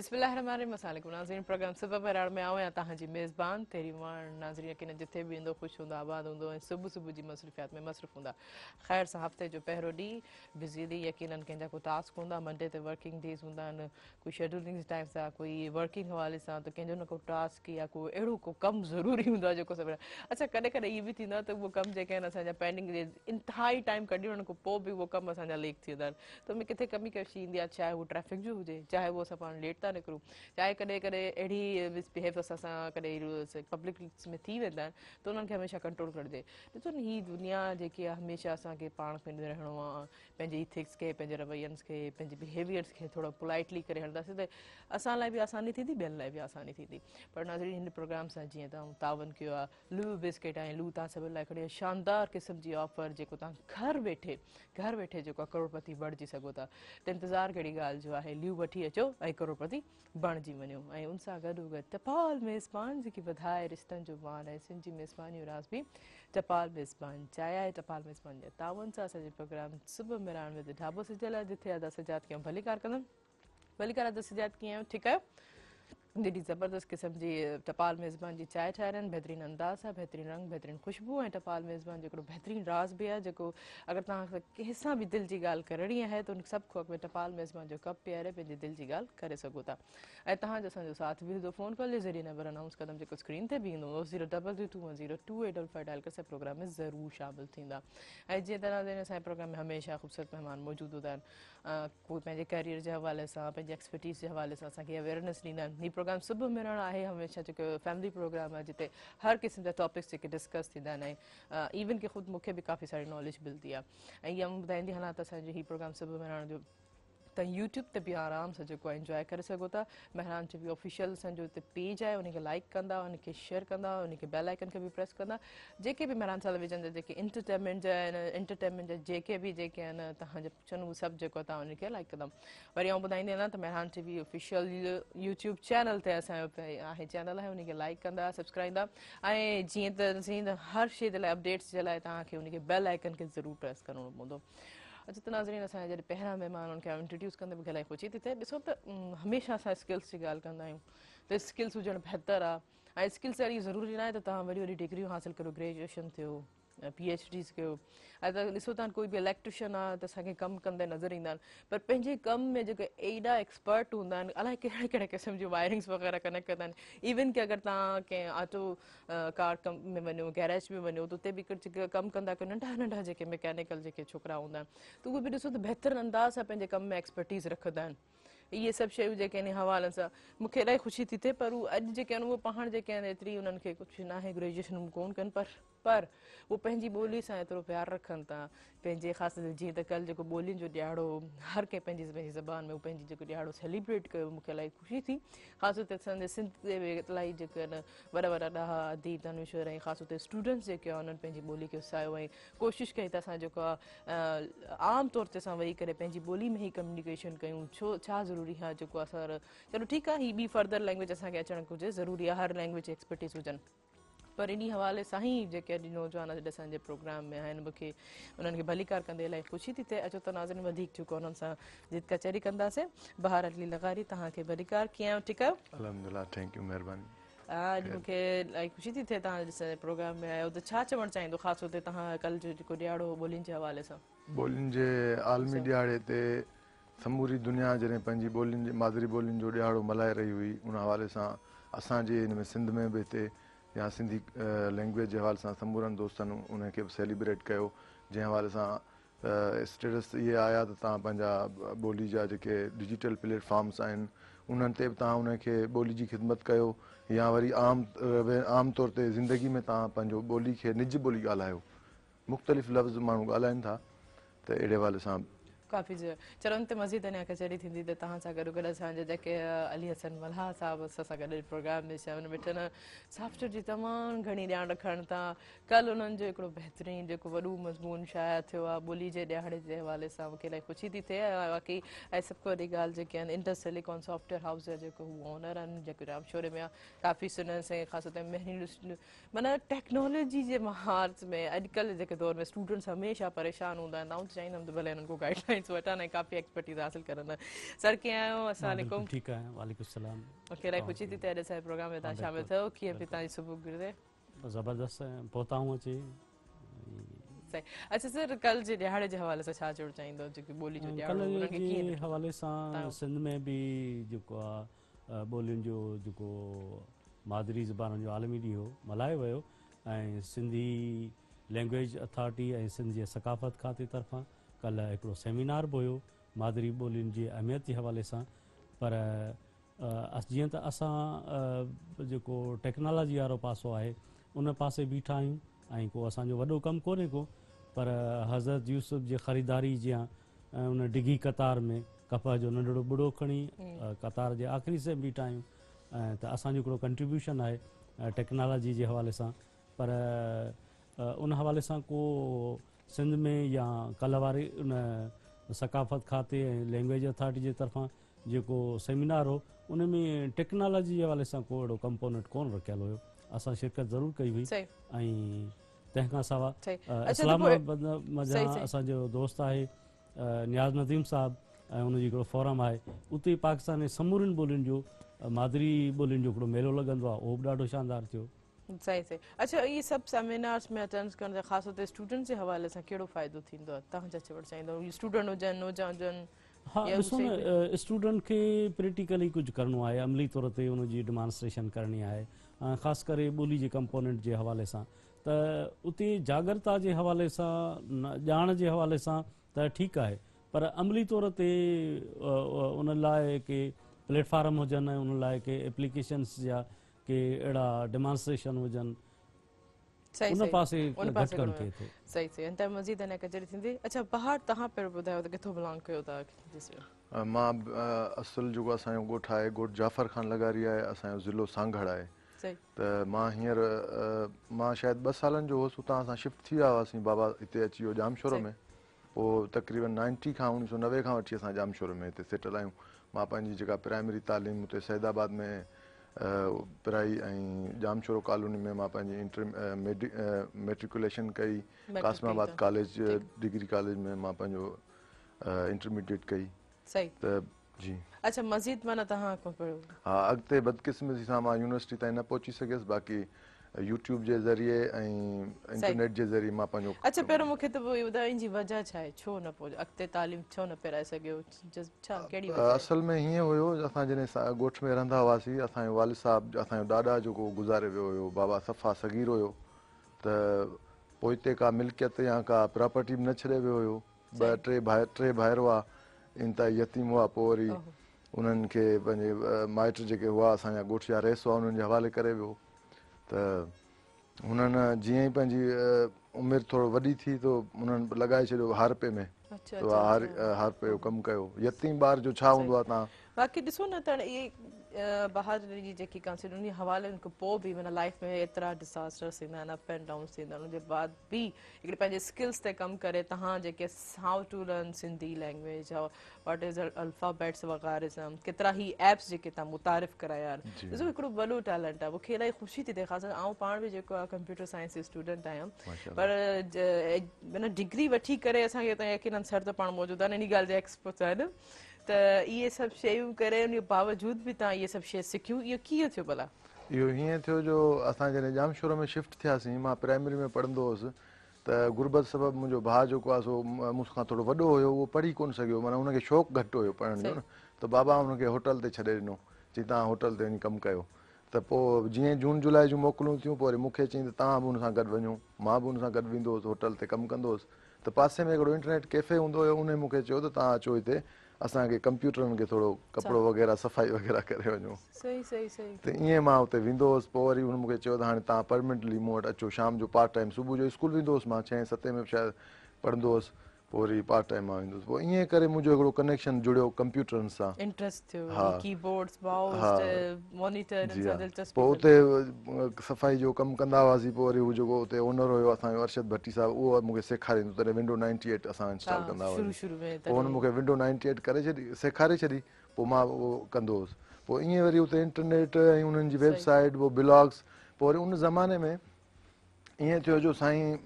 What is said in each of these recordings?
बिस्मिल्लाहमान मसालिक नाज़रीन प्रोग्राम सुबह बहिराड़ में आयो आहियां तेरी माण नाज़रीन यकीन जिथे बि वेंदो ख़ुशि हूंदो आबाद हूंदो सुबह सुबह सुबुह मसरूफ़ियात में मसरूफ़ हूँ ख़ैर से हफ़्ते जो पहिरियों ॾींहुं बिज़ीली यकीन कंहिंजा को टास्क हूंदा मंडे ते वर्किंग डेज़ हूंदा कोई शेड्यूलिंग टाइम से कोई वर्किंग हवाले से त कंहिंजो को टास्क या को अड़ो को कमु ज़रूरी हूंदो आहे जेको अच्छा कद कॾहिं इहे बि थींदो आहे त उहो कमु जेके आहिनि पेंडिंग इंतिहाई टाइम कढी वञण खां पोइ बि उहो कमु असांजा लेट किथे कमी कशी ईंदी चाहे वो ट्रैफिक जो हुजे चाहे वो असां लेट था था निकरू चाहे कद कड़ी अहिड़ी मिसबिहेव असां पब्लिक में थी वा तो उन्होंने हमेशा कंट्रोल कर दे तो हीअ दुनिया जी हमेशा हमेशह असांखे पाण खे रहणो इथिक्स के पंहिंजे रवैयनि खे पंहिंजे बिहेवियर्स के थोड़ा पोलाइटली कर हलंदासीं तो असान लाइ भी आसानी थी बेन लाइ भी आसानी थी पर नाज़री इन प्रोग्राम से जी तावन किया लू बिस्किट है लू तव्हां सभिनि शानदार क़िस्म की ऑफर जो तव्हां घर वेठे घर वेठे जो करोड़पति बणिजी सघो था त इंतज़ारु कहिड़ी ॻाल्हि जो है ल्यू वी अचो करोड़पति बणिजी वञो ऐं उन सां टपाल मेज़बान जेकी वधाए रिश्तनि जो वान आहे सिंधी मेज़बानी जो राज़ टपाल मेज़बान चाया आहे टपाल मेज़बान जे तावन सां असांजो प्रोग्राम सुबुह मिराण ढाबो सजियल आहे जिथे अदा सजात कयूं भली कार कंदमि अदा सजात कीअं आहियो ठीकु जी ज़बरदस्त क़िस्म की टपाल मेज़बान की चाय ठाहे बेहतरीन अंदाज़ है बेहतरीन रंग बेहतरीन ख़ुशबू है टपाल मेज़बान जो हिकिड़ो राज़ भी है जो अगर तेसा भी दिल की गाल करनी है तो उन सब खां में टपाल मेज़बान जो कप पीआरे पंहिंजी दिलि जी ॻाल्हि करे सघो साथ भी हूंदो फ़ोन कॉल के ज़रिए नंबर अनाउंस कदम जो स्क्रीन से भी ईंदो zero double three two one zero two eight double five dial कर प्रोग्राम में जरूर शामिल जी तरह जॾहिं प्रोग्राम में हमेशा ख़ूबसूरत मेहमान मौजूद हूंदा कोई पंहिंजे करियर के हवाले से एक्सपर्टीज़ के हवाले से असांखे अवेयरनेस प्रोग्राम सुबह मिलणु है हमेशा जो फैमिली प्रोग्राम है जिते हर क़िस्म जो टॉपिक्स जेके डिस्कस इवन के खुद मुख्य भी काफ़ी सारी नॉलेज मिलती है ये बुधाई मूं ॿुधाईंदी हलां त प्रोग्राम मिलण जो यूट्यूब ते बि आराम से इंजॉय कर सोता Mehran Mehran T V official page है उनखे लाइक कंदा उनखे शेयर कंदा उनखे बेल आइकन खे बि प्रेस कंदा जेके बि महिरान टेलीविजन जेके इंटरटेनमेंट जा आहिनि इंटरटेनमेंट जा जेके बि जेके आहिनि तव्हांजा पुछनि उहे सभु लाइक कदम वरी आउं ॿुधाईंदी महरान त T V official YouTube channel से असांजो चैनल है उनखे लाइक कंदा सब्सक्राइब कंदा हर शे अपडेट्स के लाइ तव्हांखे उनखे बेल आइकन खे ज़रूरु प्रेस करिणो पवंदो अच्छा त नाज़रीन असांजा जॾहिं पहिरां महिमान इंट्रोड्यूस कंदा बि ॻाल्हाए थी त ॾिसो त हमेशह असां स्किल्स जी ॻाल्हि कंदा आहियूं त स्किल्स हुजणु बहितरु आहे ऐं स्किल्स अहिड़ी ज़रूरी नाहे त तव्हां वरी वरी डिग्रियूं हासिलु करो ग्रेजुएशन थियो पी एच डीज कयो ऐं त ॾिसो था कोई बि इलेक्ट्रिशन आहे त असांखे नज़र ईंदा पर पंहिंजे कम में जो एडा एक्सपर्ट हूँ आहिनि अलाए कहिड़े क़िस्म जूं वायरिंग्स वग़ैरह कनेक्ट कर इवन की अगर तव्हां कंहिं ऑटो कार कम में वञो गैरेज में वञो तो उते बि जेके कमु ना कयो नंढा नंढा जेके मैकेनिकल जेके छोकिरा हूंदा आहिनि तो त उहे बि ॾिसो तो अंदाज़ से पंहिंजे कम में एक्सपर्टीज़ रखता आहिनि इहे सभु शयूं जेके आहिनि हवालनि ख़ुशी थी थे पर उहे अॼु जेके आहिनि उहे पाण जेके आहिनि एतिरी ग्रेजुएशन को पर पर वो पंहिंजी बोली से एतिरो प्यारु रखनि था पंहिंजे ख़ासि जीअं त कल्ह जो ॾियारो हर कंहिं ज़बान में वो जेको ॾियारो सेलिब्रेट कयो मूंखे ख़ुशी थी खास तौर ते असांजे सिंध ते बि इलाही जेके स्टूडेंट्स जेके आहे उन्हनि पंहिंजी उसायो ऐं कई तो असां आम तौर से असां वेही करे में ही कम्युनिकेशन कयूं छो ज़रूरी है जो असर चलो ठीक है हीअ ॿी फर्दर लैंग्वेज असांखे अचणु घुरिजे ज़रूरी है हर लैंग्वेज एक्सपर्टीज़ हुजनि पर इन हवाले सां ई जेके नौजवान अॼु प्रोग्राम में आहिनि मूंखे उन्हनि भलीकार कंदे इलाही ख़ुशी थी थिए अचो त नाज़रीन चुको हुननि सां कचहरी कंदासीं बहार अली लगारी तव्हांखे भलीकार कीअं आहियो ठीकु आहियो थैंक इलाही ख़ुशी थी थिए प्रोग्राम में आहियो त छा चवणु चाहींदो ख़ासि तौर ते हो ॿोलियुनि जे हवाले सां ॿोलियुनि जे आलमी अच्छा। ॾियारे समूरी दुनिया जैसे पंहिंजी ॿोलियुनि मादरी बोलियन जो ॾियारो मल्हाए रही हुई उन हवाले सां असांजे सिंध में बि या सिंधी लैंग्वेज जे हवाले सां समूरनि दोस्तनि उनखे बि सेलिब्रेट कयो जंहिं हवाले सां स्टेटस इहे आया त तव्हां पंहिंजा ॿोली जा जेके डिजिटल प्लेटफॉर्म्स आहिनि उन्हनि ते बि तव्हां उन बोली ॿोली जी ख़िदमत कयो या वरी आम तौर ते ज़िंदगी में तव्हां पंहिंजो ॿोली खे निज ॿोली ॻाल्हायो मुख़्तलिफ़ लफ़्ज़ माण्हू ॻाल्हाइनि था त अहिड़े हवाले सां काफ़ी चवनि ते मज़ीद अञा कचहरी थी त तव्हां सां गॾो गॾु असांजा जेके अली हसन मल्हा साहब असां सां गॾु प्रोग्राम में शामिल बैठन सॉफ्टवेयर जी तमाम घणी ध्यान रखनि था कल उन्हनि जो हिकिड़ो बहितरीनु जेको वॾो मज़मून शाया थियो आहे ॿोली जे जे हवाले ख़ुशी थी थे बाक़ी ऐं सभु खां सॉफ्टवेयर हाउस ओनर में काफ़ी सुननि सां खास तौर महिनी टेक्नोलॉजी जे महारत में अॼुकल्ह जेके दौर में स्टूडेंट्स हमेशा परेशान हूंदा आहिनि आउं त तो भले हिननि गाइडलाइन इट्स बेटा काफी एक्सपर्टीज हासिल करना सर के आए अस्सलाम वालेकुम ठीक है वालेकुम सलाम ओके राय हाँ, पूछी थी तेरे से प्रोग्राम में हाँ, शामिल थे की पिता जी सुबह गुरदे जबरदस्त पहुता हूं जी अच्छा सर कल जे दिहाड़े जे हवाले से छा जोड़ चाहिंदो जेकी बोली जो दिहाड़ो उनके हवाले सां सिंध में बि जेको आहे ॿोलियुनि जो जेको मादरी ज़बान जो आलमी ॾींहुं हो मल्हायो वियो ऐं सिंधी लैंग्वेज अथॉरिटी ऐं सिंध जे सकाफ़त खाते तरफ़ां कल्ह हिकिड़ो सेमिनार बि हुयो मादरी ॿोलियुनि जी अहमियत जे हवाले सां पर जीअं त असां जेको टेक्नोलॉजी वारो पासो आहे उन पासे बीठा आहियूं ऐं को असांजो वॾो कमु कोन्हे को पर हज़रत यूसुफ जी ख़रीदारी जीअं उन डिघी कतार में कप जो नंढड़ो बुड़ो खणी कतार जे आख़िरी से बीठा आहियूं ऐं त असांजो हिकिड़ो कंट्रीब्यूशन आहे टेक्नोलॉजी जे हवाले सां पर उन हवाले सां को सिंध में या कलावारी उन सकाफ़त खाते ऐं लैंग्वेज अथॉरिटी जे तरफ़ां जेको सेमिनार हो उन में टेक्नोलॉजी जे हवाले सां को अहिड़ो कंपोनेंट कोन रखियलु हुयो असां शिरकत ज़रूरु कई हुई ऐं तंहिंखां सवाइ इस्लामाब असांजो दोस्त आहे न्याज़ नदीम साहबु ऐं उनजो हिकिड़ो फॉरम आहे उते पाकिस्तान जी समूरियुनि ॿोलियुनि जो मादिरी ॿोलियुनि जो हिकिड़ो मेलो लॻंदो आहे उहो बि ॾाढो शानदारु थियो स्टूडेंट के प्रैक्टिकली कुछ करिणो आहे अमली तौर ते जी डेमोंस्ट्रेशन करनी आहे खास करे बोली जे कंपोनेंट जे हवाले सां त उते जागरता जे हवाले सां जान जे हवाले सां त ठीक आहे पर अमली तौर ते उन लाए के हो जन उन लाए के एप्लीकेशंस या मां शायदि ॿ सालनि जो हुअसि शिफ्ट थी विया हुआसीं बाबा हिते अची वियो जाम शोर में पोइ तकरीबन नाइंटी खां उणिवीह सौ नवे खां वठी असां जाम शोर में हिते सेटल आहियूं मां पंहिंजी जेका प्राइमरी तालीम हुते सहदाबाद में पढ़ाई ऐं जाम छोरो कॉलोनी में मां पंहिंजी इंटर मेट्रिकुलेशन कई कासमाबाद कॉलेज डिग्री कॉलेज में मां पंहिंजो इंटरमीडिएट कई सही त जी अच्छा मज़ीद माना तव्हां हा अॻिते बदकिस्मती सां मां यूनिवर्सिटी ताईं न पहुची सघियसि बाक़ी यूट्यूब जे ज़रिए मां पंहिंजो असल में हीअं हुयो असां जॾहिं हुआसीं असांजो वालिद साहब असांजो ॾाॾा जेको गुज़ारे वियो हुयो बाबा सफ़ा सगीर हुयो त पोइ हिते का मिल्कियत या का प्रॉपर्टी बि न छॾे वियो हुयो ॿ टे टे भाहिरो आहे इन ताईं यतीम हुआ पोइ वरी उन्हनि खे पंहिंजे माइट जेके हुआ रेस हुआ हुननि जे हवाले करे वियो त हुननि जीअं ई पंहिंजी उमिरि थोरो वॾी थी त हुननि लॻाए छॾियो हार पे में हार पे जो कमु कयो यती ॿार जो छा हूंदो आहे तव्हां බහර ජෙකි कंसिडर हवालनि खां पोइ बि माना लाइफ में एतिरा डिज़ास्टर्स ईंदा आहिनि अप एंड डाउन्स ईंदा आहिनि बाद भी हिकिड़े पंहिंजे स्किल्स ते कम करे तव्हां तो जेके how to learn Sindhi language और वॉट इज़ अल्फ़ाबेट्स वग़ैरह केतिरा ही एप्स जेके तव्हां मुतारिफ़ कराया आहिनि ॾिसो तो हिकिड़ो वॾो टैलेंट आहे मूंखे इलाही ख़ुशी थी थिए ख़ासि आउं पाण बि जेको कंप्यूटर साइंस जी स्टूडेंट आहियां पर माना डिग्री वठी करे असांखे यकीन सर तो पाण मौजूदु आहिनि इन ॻाल्हि जा एक्सपर्ट्स आहिनि त इहे सभु शयूं बावजूदि बि तव्हां भला इहो हीअं थियो जो असां जॾहिं जाम शोर में शिफ्ट थियासीं मां प्राइमरी में पढ़ंदो हुउसि त गुरबत सबबु मुंहिंजो भाउ जेको आहे सो मूंसां थोरो वॾो हुयो उहो पढ़ी कोन्ह सघियो माना हुनखे शौक़ु घटि हुयो पढ़ण जो न त बाबा हुनखे होटल ते छॾे ॾिनो चई तव्हां होटल ते वञी कमु कयो त पोइ जीअं जून जुलाई जूं मोकिलूं थियूं पोइ वरी मूंखे चई त तव्हां बि हुन सां गॾु वञो मां बि हुन सां गॾु वेंदो हुअसि होटल ते कमु कंदो हुयसि त पासे में हिकिड़ो इंटरनेट कैफे हूंदो हुयो उन मूंखे चयो त तव्हां अचो हिते असांखे कंप्यूटरनि खे थोरो कपिड़ो वग़ैरह सफ़ाई वग़ैरह करे वञो त ईअं मां हुते वेंदो हुउसि पोइ वरी हुन मूंखे चयो त हाणे तव्हां परमनेंटली मूं वटि अचो शाम जो पार्ट टाइम सुबुह जो स्कूल वेंदो हुउसि मां छह सते में बि शायदि पढ़ंदो हुउसि पोइ वरी पार्ट टाइम मां ईअं करे मुंहिंजो कनेक्शन जुड़ियो कंप्यूटर सां uh, पोइ उते सफ़ाई जो कमु कंदा हुआसीं पोइ वरी उहो जेको उते ओनर हुयो असांजो अर्शद भट्टी साहिबु उहो मूंखे सेखारींदो तॾहिं विंडो नाईंटी एट असां मूंखे विंडो नाइंटी करे सेखारे छॾी पोइ मां उहो कंदो हुउसि पोइ ईअं वरी उते इंटरनेट जी वेबसाइट ब्लॉग्स पोइ वरी उन ज़माने में ईअं थियो जो साईं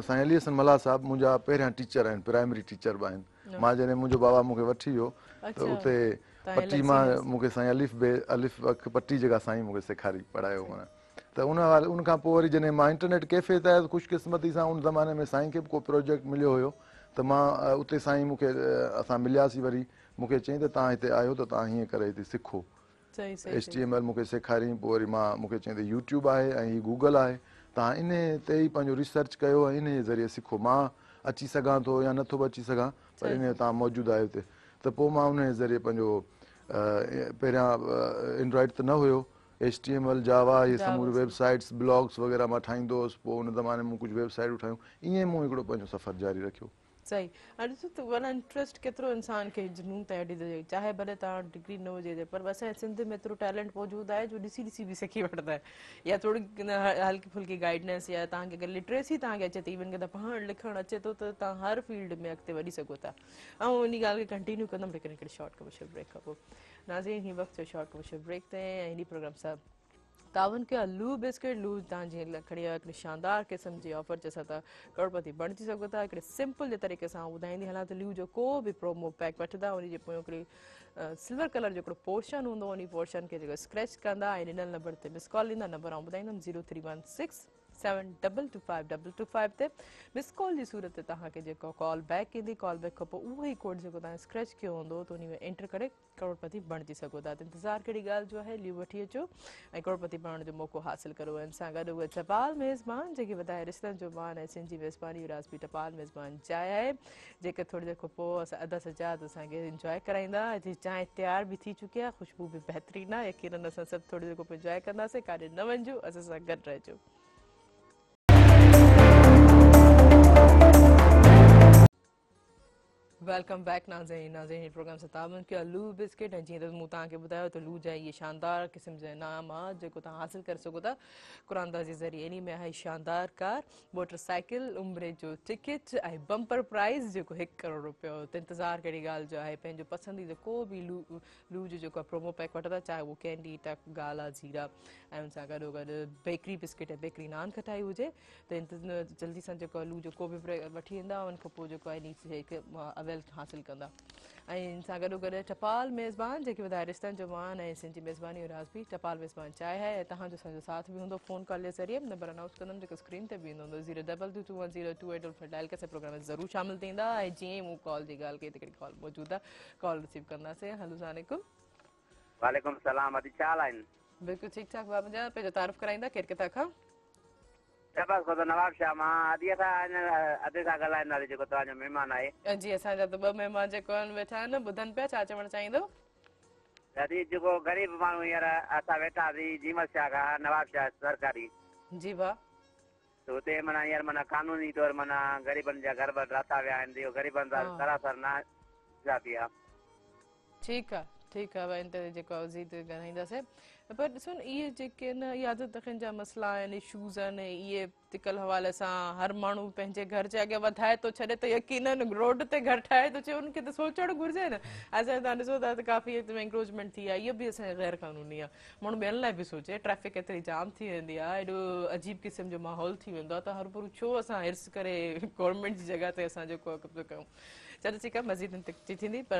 साईं अली हसन मला साहिब मुंहिंजा पहिरियां टीचर आहिनि प्राइमरी टीचर बि आहिनि मां जॾहिं मुंहिंजो बाबा मूंखे वठी वियो त उते पटी मां मूंखे साईं बे अख पटी जेका साईं मूंखे सेखारी पढ़ायो त उन हाल उनखां पोइ वरी जॾहिं मां इंटरनेट कैफे त ख़ुशकिस्मती सां उन ज़माने में साईं खे बि को प्रोजेक्ट मिलियो हुयो त मां उते साईं मूंखे असां मिलियासीं वरी मूंखे चयईं त तव्हां हिते आयो त तव्हां हीअं करे हिते सिखो एच टी एम एल मूंखे सेखारियईं पोइ वरी मां मूंखे चयईं त यूट्यूब आहे ऐं हीअ गूगल आहे तव्हां इन ते ई पंहिंजो रिसर्च कयो ऐं इन जे ज़रिए सिखो मां अची सघां थो या नथो बि अची सघां पर इन तव्हां मौजूदु आहियो हिते त पोइ मां उन जे ज़रिए पंहिंजो पहिरियां एंड्रॉइड त न हुयो H T M L Java इहे समूरियूं वेबसाइट्स ब्लॉग्स वग़ैरह मां ठाहींदो हुउसि पोइ उन ज़माने मां कुझु वेबसाइटूं ठाहियूं ईअं मूं हिकिड़ो पंहिंजो सफ़र जारी रखियो सही अॼु तो वञा इंट्रस्ट केतिरो इंसान के जुनून तां अॼु हुजे चाहे भले तव्हां डिग्री न हुजे पर असांजे सिंध में एतिरो टैलेंट मौजूदु आहे जो ॾिसी ॾिसी भी सिखी वठंदा आहिनि या थोड़ी हल्की फुल्की गाइडेंस या तव्हांखे अगरि लिटरेसी तव्हांखे अचे थी इवन के पढ़ लिखण लिखणु अचे थो त हर फील्ड में अॻिते वधी सघो था ऐं इन ॻाल्हि खे कंटिन्यू कंदमि लेकिन हिकिड़े शॉर्ट कमर्शियल ब्रेक खां नाज़ी हिन वक़्तु शॉर्ट कमर्शियल ब्रेक ते ऐं प्रोग्राम सब तावन के लू बिस्किट लूज तव्हां शानदार क़िस्म के ऑफर जे तो करोड़पति बणिजी सोता सिंपल के तरीक़े से बुधाई हलां तो लू जो को भी प्रोमो पैक वा उनजे सिल्वर कलर जो पोर्शन होंगे उन पोर्शन के स्क्रैच कह नंबर से मिस कॉल दींदा नंबर आउं ॿुधाईंदमि zero three one six seven double two five double two five से मिस कॉल की सूरत ते कॉल बैक ईंदी कॉल बैक खां पोइ उहो ई कोड स्क्रैच कयो हूंदो तो त में एंटर करोड़पति बणिजी सघो था त इंतज़ारु कहिड़ी ॻाल्हि जो आहे लिव वठी अचो ऐं करोड़पति बणण जो मौक़ो हासिल करो इन सां गॾु टपाल मेज़बान जी ॿुधाए रिश्तनि जो मान सिंधी मेज़बानी राज़बी टपाल मेज़बान चाय है जो थोरी देरि खां पोइ असां अदा सजाद असांखे इंजॉय कराईंदा जी चांहि तयार थी चुकी है ख़ुशबू भी बेहतरीन आहे यकीन सब सभु थोरी देरि इंजॉय कंदासीं काॾे न वञिजो असां सां गॾु वेलकम बैक नाजरीन नाजरीन प्रोग्राम सतावन के लू बिस्किट ऐं जीअं त मूं तव्हांखे लू जा ये शानदार क़िस्म जा इनाम आहे जेको तव्हां हासिलु करे सघो था ज़रिए इन में आहे हाँ, शानदार कार मोटरसाइकिल उमिरि जो टिकिट ऐं बम्पर प्राइज़ जेको हिकु करोड़ रुपये त इंतज़ारु कहिड़ी ॻाल्हि जो आहे पंहिंजो पसंदीदा को भी लू लू जो जेको प्रोमो पैक वा चाहे वो कैंडी टक ॻाल्हि जीरा ऐं सां गॾो गॾु बेकरी बिस्किट ऐं बेकरी नान खटाई हुजे त तो तो जल्दी सां जेको आहे लू जेको बि वठी ईंदा उन खां पोइ जेको आहे इन हिकु अवेल हासिलु कंदा ऐं इन सां गॾो टपाल मेज़बान जेके ॿुधाए रिश्तनि जो मान ऐं सिंधी मेज़बानी राज़बी टपाल मेज़बान चाहे है ऐं तव्हांजो असांजो साथ बि हूंदो फ़ोन कॉल जे ज़रिए नंबर अनाउंस कंदमि जेको स्क्रीन ते बि हूंदो zero double two two one zero two eight double dial करे प्रोग्राम में ज़रूरु शामिलु थींदा ऐं जीअं ई मूं कॉल जी ॻाल्हि कई त कहिड़ी कॉल मौजूदु आहे कॉल रिसीव कंदासीं हलो सलाम अदी छा हाल आहिनि बिल्कुल ठीक ठाक बाबा जी पे जो कराइंदा केर के किथां खां शाबाश को नवाब शाह मां था अदी सा गला सां जो तो आज मेहमान आए जी असा असांजा त ॿ महिमान जेको आहिनि वेठा आहिनि ॿुधनि पिया छा चवणु चाहींदो दादी जो को ग़रीब यार असा बैठा वेठासीं जीमत शाह का नवाब शाह सरकारी जी भाउ तो ते मना यार मना कानूनी तौर मना गरीबन जा घर बड़ राता वे आंदी गरीबन दा सरासर ना जा आहे ठीक है ठीक है इन ते जेको आहे वज़ीद ॻाल्हाईंदासीं पर सुन इहे जेके आहिनि इहे तखनि जा मसइला आहिनि इशूज़ आहिनि इहे तिकल हवाले सां हर माण्हू पंहिंजे घर जे अॻियां वधाए थो छॾे त यकीन रोड ते घर ठाहे थो चए हुनखे त सोचणु घुरिजे न असांजे तव्हां ॾिसो था त काफ़ी इंक्रोचमेंट थी आहे इहो बि असांजे गैर क़ानूनी है माण्हू ॿियनि लाइ बि सोचे ट्रैफिक एतिरी जाम थी वेंदी आहे एॾो अजीब क़िस्म जो माहौल थी वेंदो आहे हर पूरो छो असां हिर्स करे गवर्नमेंट जगह जॻह ते असां जेको आहे कब्ज़ो कयूं चलो ठीक है मज़ीद थींदी पर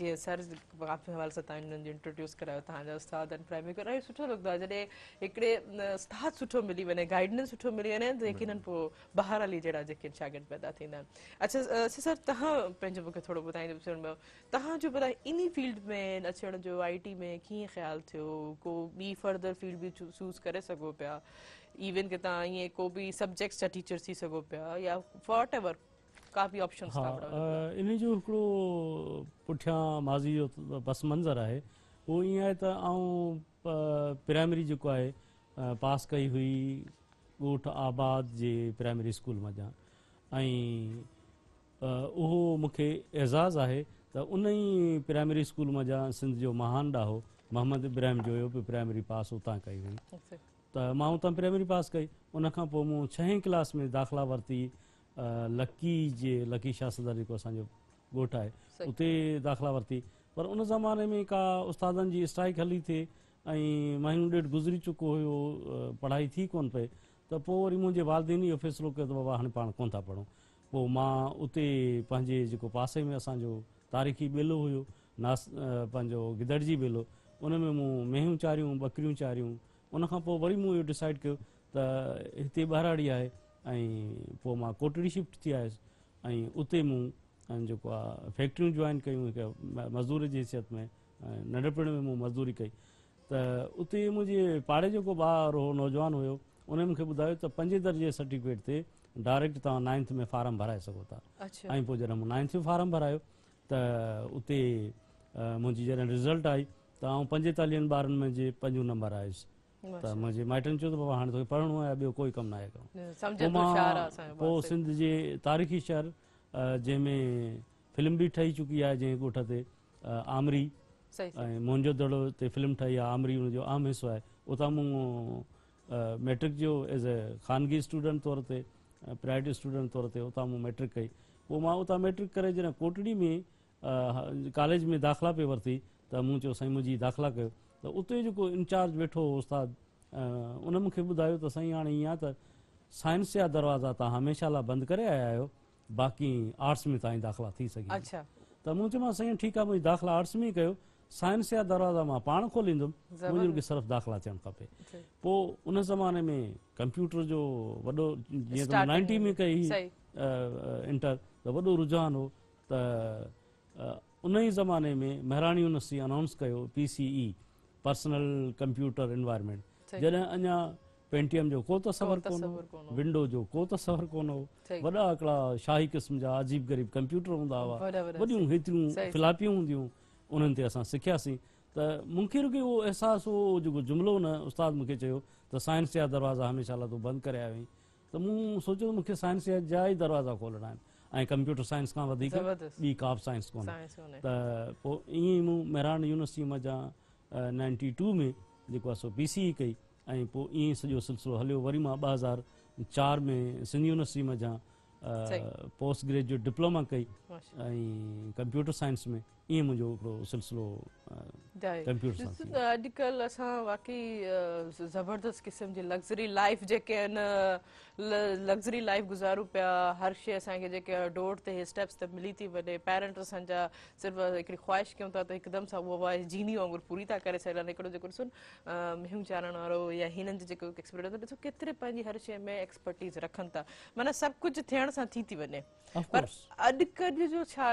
जी सर काफ़ी हवाले से जो इंट्रोड्यूस करायो तव्हांजा प्राइमरी कोर ऐं सुठो लॻंदो आहे जॾहिं उस्ताद सुठो मिली वञे गाइडेंस सुठो मिली वञे त यकीननि बहार अली जड़ा जेके शागिर्द पैदा थींदा अच्छा, अच्छा सर तुम मुझे मूंखे थोरो इन फील्ड में अचण अच्छा, जो आई टी में कि ख्याल थो को ॿी फर्दर फील्ड बि चूज़ कर सो पिया इवन की को सब्जेक्ट्स जा टीचर थी सघो पिया या एवर काफ़ी ऑप्शन हा इन जो हिकिड़ो पुठियां माज़ी जो बस मंज़र आहे उहो ईअं आहे त आऊं प्राइमरी जेको आहे पास कई हुई ॻोठ आबाद जे प्राइमरी स्कूल वञा ऐं उहो मूंखे एजाज़ु आहे त उन ई प्राइमरी स्कूल मां जा सिंध जो महानडा हो मोहम्मद इब्राहिम जो बि प्राइमरी पास उतां कई हुई त मां हुतां प्राइमरी पास कई उनखां पोइ मूं छहें क्लास में दाख़िला वरिती लकी जे लकी छा जेको असांजो ॻोठु आहे उते दाख़िला वरिती पर उन ज़माने में का उस्तादनि जी स्ट्राइक हली थिए ऐं माइनो गुज़री चुको हुयो पढ़ाई थी कोन पए त पोइ वरी मुंहिंजे वालदेन इहो फ़ैसलो कयो त बाबा हाणे पाण कोन्ह था पढ़ूं पोइ मां उते पंहिंजे जेको पासे में असांजो तारीख़ी बेलो हुयो नास पंहिंजो गिदड़जी ॿेलो उन में मूं मेंहूं चाढ़ियूं ॿकरियूं उन उनखां पोइ वरी मूं इहो डिसाइड कयो त हिते ॿारड़ी आहे ऐं पोइ मां कोटड़ी शिफ्ट थी आयुसि ऐं उते मूं जेको आहे फैक्ट्रियूं जॉइन कयूं हिकु मज़दूर जी हैसियत में ऐं नंढपिण में मूं मज़दूरी कई त उते मुंहिंजे पाड़े जेको ॿारु हुओ नौजवान हुयो उन मूंखे ॿुधायो त पंजे दर्जे सर्टिफिकेट ते डायरेक्ट तव्हां नाइंथ में फार्म भराए सघो था ऐं पोइ जॾहिं मूं नाइंथ में फार्म भरायो त उते मुंहिंजी जॾहिं रिज़ल्ट आई त आऊं पंजेतालीहनि ॿारनि में जे पंजो नंबर आयुसि त मुंहिंजे माइटनि चयो त बाबा हाणे तोखे पढ़णो आहे ॿियो कोई कमु न आहे पोइ सिंध जे तारीख़ी शहर जंहिंमें फिल्म बि ठही चुकी आहे जंहिं ॻोठ ते आमरी ऐं दड़ो ते फिल्म ठही आहे आमरी हुन आम हिसो आहे उतां मूं मेट्रिक जो एज़ अ ख़ानगी स्टूडेंट तौर ते प्राइवेट स्टूडेंट तौर ते उतां मूं मेट्रिक कई पोइ मां उतां मेट्रिक करे जॾहिं कोटड़ी में कॉलेज में दाख़िला पेई वरिती त मूं चयो साईं मुंहिंजी दाख़िला कयो त उते जेको इंचार्ज वेठो हो उस्ताद उन मूंखे ॿुधायो त साईं हाणे ईअं आहे त साइंस जा दरवाज़ा तव्हां हमेशह लाइ बंदि करे आया आहियो बाक़ी आर्ट्स में तव्हांजी दाख़िला थी सघे त मूं चयोमांसि साईं ठीकु आहे मुंहिंजी दाख़िला आर्ट्स में ई कयो साइंस जा दरवाज़ा मां पाण खोलींदुमि उनखे सिर्फ़ु दाख़िला थियणु खपे पोइ उन ज़माने में कंप्यूटर जो वॾो जीअं त में कई इंटर त वॾो रुझान हो त उन ई ज़माने में महिराणी यूनिवर्सिटी अनाउंस कयो सी ई पर्सनल कंप्यूटर एनवायरमेंट जॾहिं अञा पेंटीएम जो को त सफ़र कोन हो विंडो जो को त सफ़रु कोन हो वॾा हिकिड़ा शाही क़िस्म जा अजीब ग़रीब कंप्यूटर हूंदा हुआ वॾियूं फिलापियूं हूंदियूं उन्हनि ते असां सिखियासीं त मूंखे रुगे उहो अहसासु हो जेको जुमिलो न उस्ताद मूंखे चयो त साइंस जा दरवाज़ा हमेशह लाइ तूं बंदि करायो वई त मूं सोचियो मूंखे साइंस जा जा ई दरवाज़ा खोलणा आहिनि ऐं कंप्यूटर साइंस खां वधीक ॿी काफ साइंस कोन्हे त पोइ ईअं ई मूं मेराण यूनिवर्सिटी मां जा नाइंटी टू में जेको आहे सो बी सी ई कई ऐं पोइ ईअं सॼो सिलसिलो हलियो वरी मां ॿ हज़ार चारि में सिंध यूनिवर्सिटी मां जा पोस्ट ग्रेजुएट डिप्लोमा कई ऐं कंप्यूटर साइंस में ईअं मुंहिंजो हिकिड़ो सिलसिलो अॼुकल्ह असां वाक़ई ज़बरदस्त क़िस्म जी लग्ज़री लाइफ जेके लग्ज़री लाइफ गुज़ारूं पिया हर शइ असांखे डोर ते स्टेप्स ते मिली थी वञे पेरेंट्स असांजा सिर्फ़ु हिकिड़ी ख़्वाहिश कयूं था त हिकदमि सां उहा उहा जीनी वांगुरु पूरी था करे सघनि हिकिड़ो जेको या हिननि जो जेको हर शइ में एक्सपर्टीज़ रखनि था माना सभु कुझु थियण थी थी पर अॼुकल्ह जो छा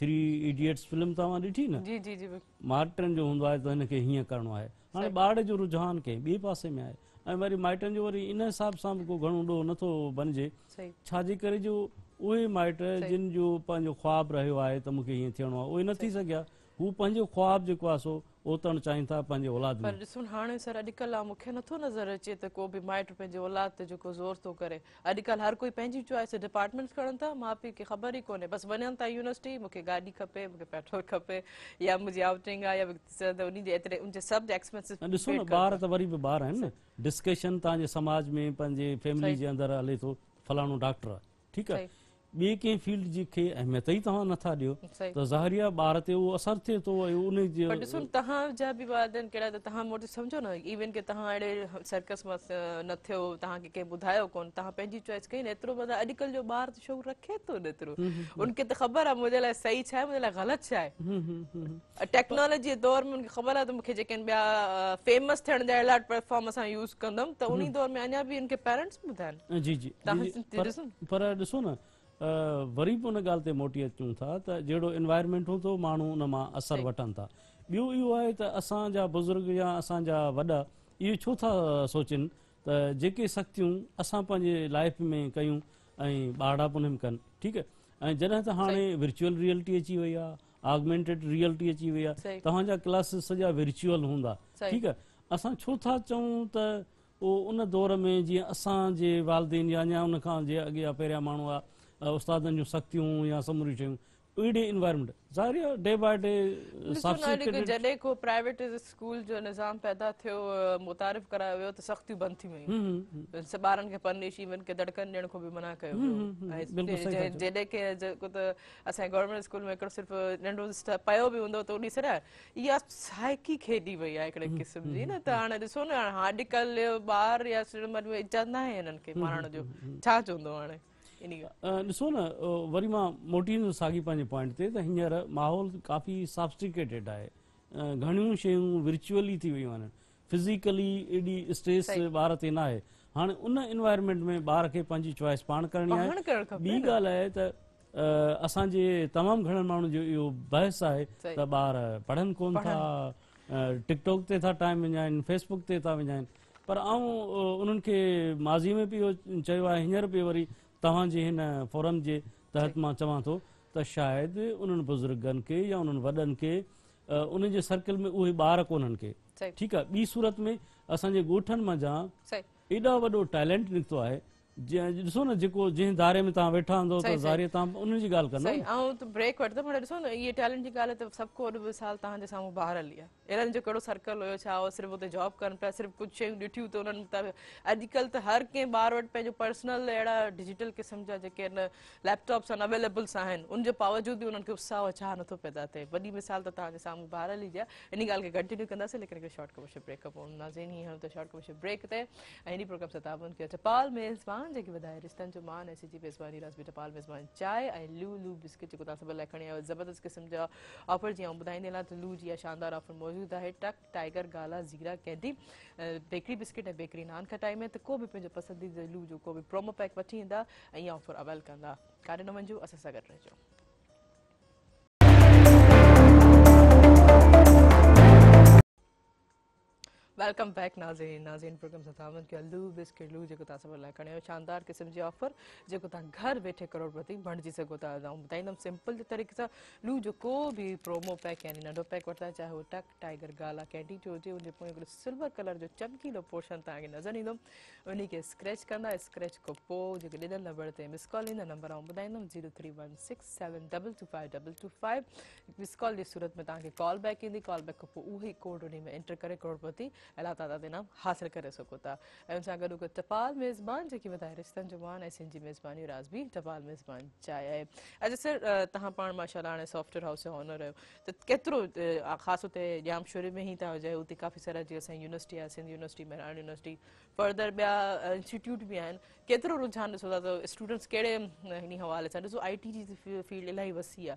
थ्री इडियट्स फिल्म तव्हां ॾिठी न माइटनि जो हूंदो आहे त हिन खे हीअं करिणो आहे हाणे ॿार जो रुझान कंहिं ॿिए पासे में आहे ऐं वरी माइटनि जो वरी इन हिसाब सां बि कोई घणो ॾोह नथो बनजे छाजे करे जो उहे माइट जिन जो पंहिंजो ख़्वाबु रहियो आहे त मूंखे हीअं थियणो आहे उहे न थी सघिया हू पंहिंजो ख़्वाबु जेको आहे सो पंहिंजे ओल हाणे अॼुकल्ह मूंखे नथो नज़र अचे त को बि माइट पंहिंजे औलाद ते ज़ोर थो करे अॼुकल्ह हर कोई पंहिंजी खणनि था माउ पीउ खे ख़बर ई कोन्हे बसि गाॾी खपे मूंखे पेट्रोल खपे ॿिए कंहिं फील्ड जी खे अहमियत ई तव्हां नथा दियो तो ज़ाहिरिया बार ते वो असर थे तो उन ॾिसो तव्हां जा बि ॿार आहिनि कहिड़ा त तव्हां मूं वटि सम्झो न इवन के तहां अहिड़े सर्कस में न थियो तव्हांखे कंहिं ॿुधायो कोन तव्हां पंहिंजी चॉइस कई न एतिरो मतिलबु अॼुकल्ह जो ॿार शो रखे तो न हम्म, हम्म, हम्म। उनके तो ख़बर है मुझे लाइ सही छा मुझे मुंहिंजे गलत ग़लति टेक्नोलॉजी दौर में उनकी ख़बर है तो मुझे जेके फेमस थियण जा अहिड़ा प्लेटफॉर्म असां यूज़ कंदमि तो उन्हीं दौर में अञा भी उनके पेरेंट्स ॿुधाइनि जी जी पर ॾिसो न वरी बि उन ॻाल्हि ते मोटी अचूं था त जहिड़ो एनवायरमेंट हूंदो माण्हू उन मां असरु वठनि था ॿियो इहो आहे त असांजा बुज़ुर्ग या असांजा वॾा इहे छो था सोचनि त जेके सख़्तियूं असां पंहिंजे लाइफ में कयूं ऐं ॿाड़ा पुने में कनि ठीकु आहे ऐं जॾहिं त हाणे विर्चुअल रियलिटी अची वई आहे ऑगमेंटिड रियलिटी अची वई आहे तव्हांजा क्लास सॼा विर्चुअल हूंदा ठीकु आहे असां छो था चऊं त उहो उन दौर में जीअं असांजे वालदेन या अञा उनखां जे अॻियां पहिरियां माण्हू आहे उस्तादनि जूं सख़्तियूं या समूरी शयूं छा चवंदो ॾिसो न वरी मां मोटींदुसि साॻी पंहिंजे पॉइंट ते त हींअर माहौल काफ़ी सॉफ्टिकेटेड आहे घणियूं शयूं विरचुअली थी वियूं आहिनि फिज़िकली एॾी स्ट्रेस ॿार ते न आहे हाणे उन इनवायरमेंट में ॿार खे पंहिंजी चॉइस पाण करणी आहे ॿी ॻाल्हि आहे त असांजे तमामु घणनि माण्हुनि जो इहो बहस आहे त ॿार पढ़नि कोन था टिकटॉक ते था टाइम विञाइनि फेसबुक ते था विञाइनि पर ऐं उन्हनि खे माज़ी में बि इहो चयो आहे हींअर बि वरी तव्हांजे हिन फोरम जे तहत मां चवां थो त शायदि उन्हनि बुज़ुर्गनि खे या उन्हनि वॾनि खे उन जे सर्कल में उहे ॿार कोन्हनि खे ठीकु आहे ॿी सूरत में असांजे ॻोठनि मा एॾा वॾो टैलेंट निकितो आहे जेको जंहिं धारे में तव्हां वेठा हूंदव जी ॻाल्हि कंदा हली इन्हें जो कड़ो सर्कल हो सिर्फ उहो जॉब कर पाया सिर्फ कुछ शयूं ॾिठियूं त उन्हनि मुताबिक़ अॼुकल्ह त हर कें बार वो पर्सनल अड़ा डिजिटल क़िस्म जा लैपटॉप्स आहिनि अवेलेबल्स आहिनि उनजे बावजूदि बि उन्हनि उत्साह छा नथो पैदा थे वही मिसाल तो तक तव्हांजे साम्हूं हली जाए इन गाल कंटिन्यू कंदासीं लेकिन शॉर्ट कमर्शियल ब्रेक नाजीन ही हम तो शॉर्ट कमर्शियल ब्रेक से इन प्रोग्राम से ताबन कयो टपाल अच्छा, मेज़बान जी ॿुधाए रिश्तनि जो मान ऐं जी मेज़बानी राज़बी टपाल मेज़बान चाय लू लू बिस्किट जो तक सभु लाइ ज़बरदस्त क़िस्म जा ऑफर जी बुधाई ॿुधाईंदी हलां लू जी शानदार ऑफर मौजूद मौजूद है टक टाइगर गाला जीरा कैदी बेकरी बिस्किट बेकरी नान खटाई में तो को भी पसंदीदा लू को भी प्रोमो पैक वी ऑफर अवेल कंदा काॾे न वञिजो असां सां वेलकम बैक नाजीन नाजीन प्रोग्राम सदामत के लू बिस्किट लू जो तब सभु शानदार क़िस्म जी ऑफर जो तक घर वेठे करोड़पति बणिजी सघो था ऐं सिंपल तरीक़े से लू जो को भी प्रोमो पैक यानी नंबर पैक वा चाहे वो टक टाइगर गाला कैंडी जो हुजे हुनजे सिल्वर कलर जो चमकीलो पोर्शन तक नज़र ईंदो उन्हीं खे स्क्रैच कंदा स्क्रैच को नंबर से मिस कॉल ईंदा नंबर आउं ॿुधाईंदमि zero three one six seven double two five double two five miss call की सूरत में तक कॉल बैक इंदी कॉल बैक खां कोड उन्हीं में एंटर करें करोड़पति अल्लाह ताला नाम हासिल कर सको था तपाल मेज़बान जी बताए रिश्तन जो मान सिंधी मेज़बानी राज़बी तपाल मेज़बान जाइ है अॼु अच्छा सर तुम पा माशा हाँ सॉफ्टवेयर हाउस जो ऑनर तो केतो खास ख़ासि जाम शुरू में ही तव्हां हुजे काफ़ी सारा जो यूनिवर्सिटी है Sindh university Mehran university further बया इंस्टिट्यूट भी आहिनि केतो रुझान ॾिसो तो स्टूडेंट्स कड़े इन हवाले से आई टी की फील्ड इलाही वसी है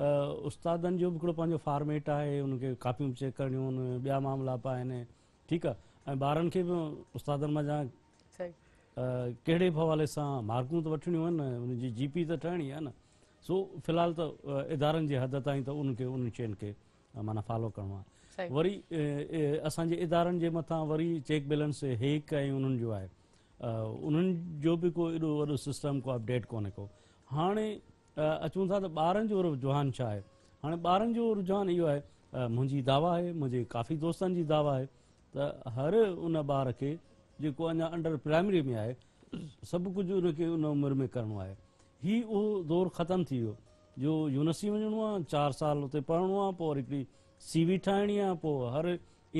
उस्तादनि जो बि हिकिड़ो पंहिंजो फॉर्मेट आहे उनखे कापियूं चेक करणियूं आहिनि ॿिया मामला बि आहिनि ठीकु आहे ऐं ॿारनि खे बि उस्तादनि कहिड़े हवाले सां मार्कूं त वठणियूं आहिनि जीपी त ठहणी आहे न सो फ़िलहालु त इदारनि जे हद ताईं त उनखे उन शयुनि खे माना फॉलो करिणो आहे वरी असांजे इदारनि जे मथां वरी चेक बैलेंस हेक ऐं उन्हनि जो आहे उन्हनि जो बि को एॾो वॾो सिस्टम को अपडेट को हाणे अचूं था त ॿारनि जो रुझान छा आहे हाणे ॿारनि जो रुझान इहो आहे मुंहिंजी दावा आहे मुंहिंजे काफ़ी दोस्तनि जी दावा आहे त हर उन ॿार खे जेको अञा अंडर प्राइमरी में आहे सभु कुझु उनखे उन उमिरि में करिणो आहे हीउ उहो दौरु ख़तमु थी वियो जो यूनिवर्सिटी वञिणो आहे चारि साल उते पढ़णो आहे पोइ वरी हिकिड़ी सी वी ठाहिणी आहे पोइ हर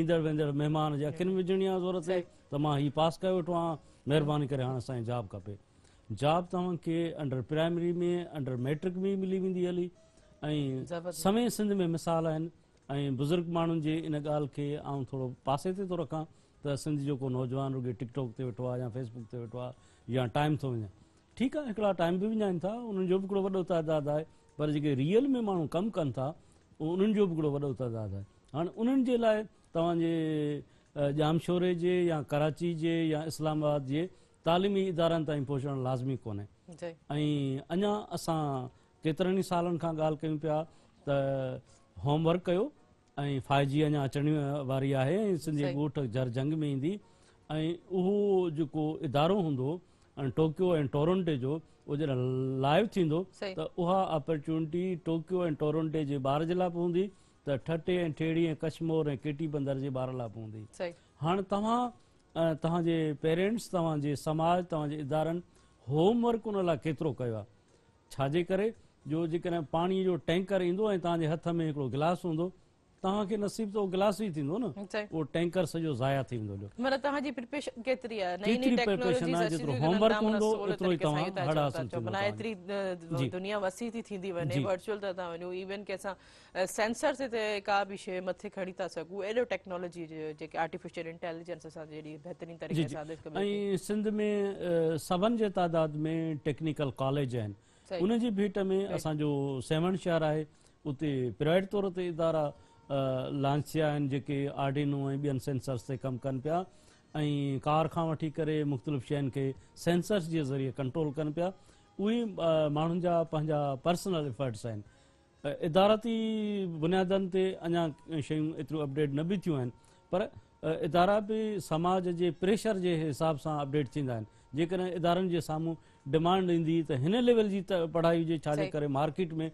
ईंदड़ वेंदड़ महिमान जे अख़ियुनि में विझणी आहे ज़रूरत त मां हीउ पास कयो वेठो आहियां महिरबानी करे हाणे असांजी जॉब खपे जॉब तव्हांखे अंडर प्राइमरी में अंडर मैट्रिक में मिली वेंदी हली ऐं समय सिंध में मिसाल आहिनि ऐं बुज़ुर्ग माण्हुनि जे इन ॻाल्हि खे आउं थोरो पासे ते थो रखां त सिंध जो को नौजवान रुगे टिकटॉक ते वेठो आहे या फेसबुक ते वेठो आहे या टाइम थो वञे ठीकु आहे हिकिड़ा टाइम बि विञाइनि था उन्हनि जो बि हिकिड़ो वॾो तइदादु आहे पर जेके रियल में माण्हू कमु कनि था उन्हनि जो बि हिकिड़ो वॾो तइदादु आहे हाणे उन्हनि जे लाइ तव्हांजे जे या कराची जे या इस्लामाबाद जे तालीमी इदारनि ताईं पहुचणु लाज़मी कोन्हे ऐं अञा असां केतिरनि ई सालनि खां ॻाल्हि कयूं पिया त होमवर्क कयो ऐं फाइव जी अञा अचण वारी आहे सिंधी ॻोठ जर जंग में ईंदी ऐं उहो जेको इदारो हूंदो टोकियो ऐं टोरंटे जो उहो जॾहिं लाइव थींदो त उहा अपॉर्चुनिटी टोकियो ऐं टोरंटे जे ॿार जे लाइ बि हूंदी त ठटे ऐं ठेड़ी ऐं कश्मोर ऐं केटी बंदर जे ॿार लाइ बि हूंदी ऐं तव्हांजे पेरेंट्स तव्हांजे समाज तव्हांजे इदारनि होमवर्क उन लाइ केतिरो कयो आहे छाजे करे जो जेकॾहिं पाणीअ जो टैंकर ईंदो ऐं तव्हांजे हथ में हिकिड़ो गिलास हूंदो تاں کے نصیب تو گلاس ہی نا او ٹینکر سجو ضایا تھی وندو جو مطلب تاں جی پریپریشن کیتری ہے نئی نئی ٹیکنالوجی سے جتو ہوم ورک ہوندو اتنو ہی تاں ہڑا सेंसर ते का भी शे मत्थे खड़ी था सब वो टेक्नोलॉजी जो आर्टिफिशियल इंटेलिजेंस ऐसा जो ये तरीके से आदेश सिंध में सावन जैसा दाद में टेक्निकल कॉलेज हैं उन्हें जी में सेवन शहर उते प्राइवेट तौर लांच थिया आहिनि जेके आडिनो ऐं ॿियनि सेंसर्स ते कमु कनि पिया ऐं कार खां वठी करे मुख़्तलिफ़ शयुनि खे सेंसर्स जे ज़रिए कंट्रोल कनि पिया उहे माण्हुनि जा पंहिंजा पर्सनल एफर्ट्स आहिनि इदारती बुनियादनि ते अञा शयूं एतिरियूं अपडेट न बि थियूं आहिनि पर इदारा बि समाज जे प्रेशर जे हिसाब सां अपडेट थींदा आहिनि जेकॾहिं इदारनि जे साम्हूं डिमांड ईंदी त हिन लेवल जी त पढ़ाई हुजे छाजे करे मार्केट में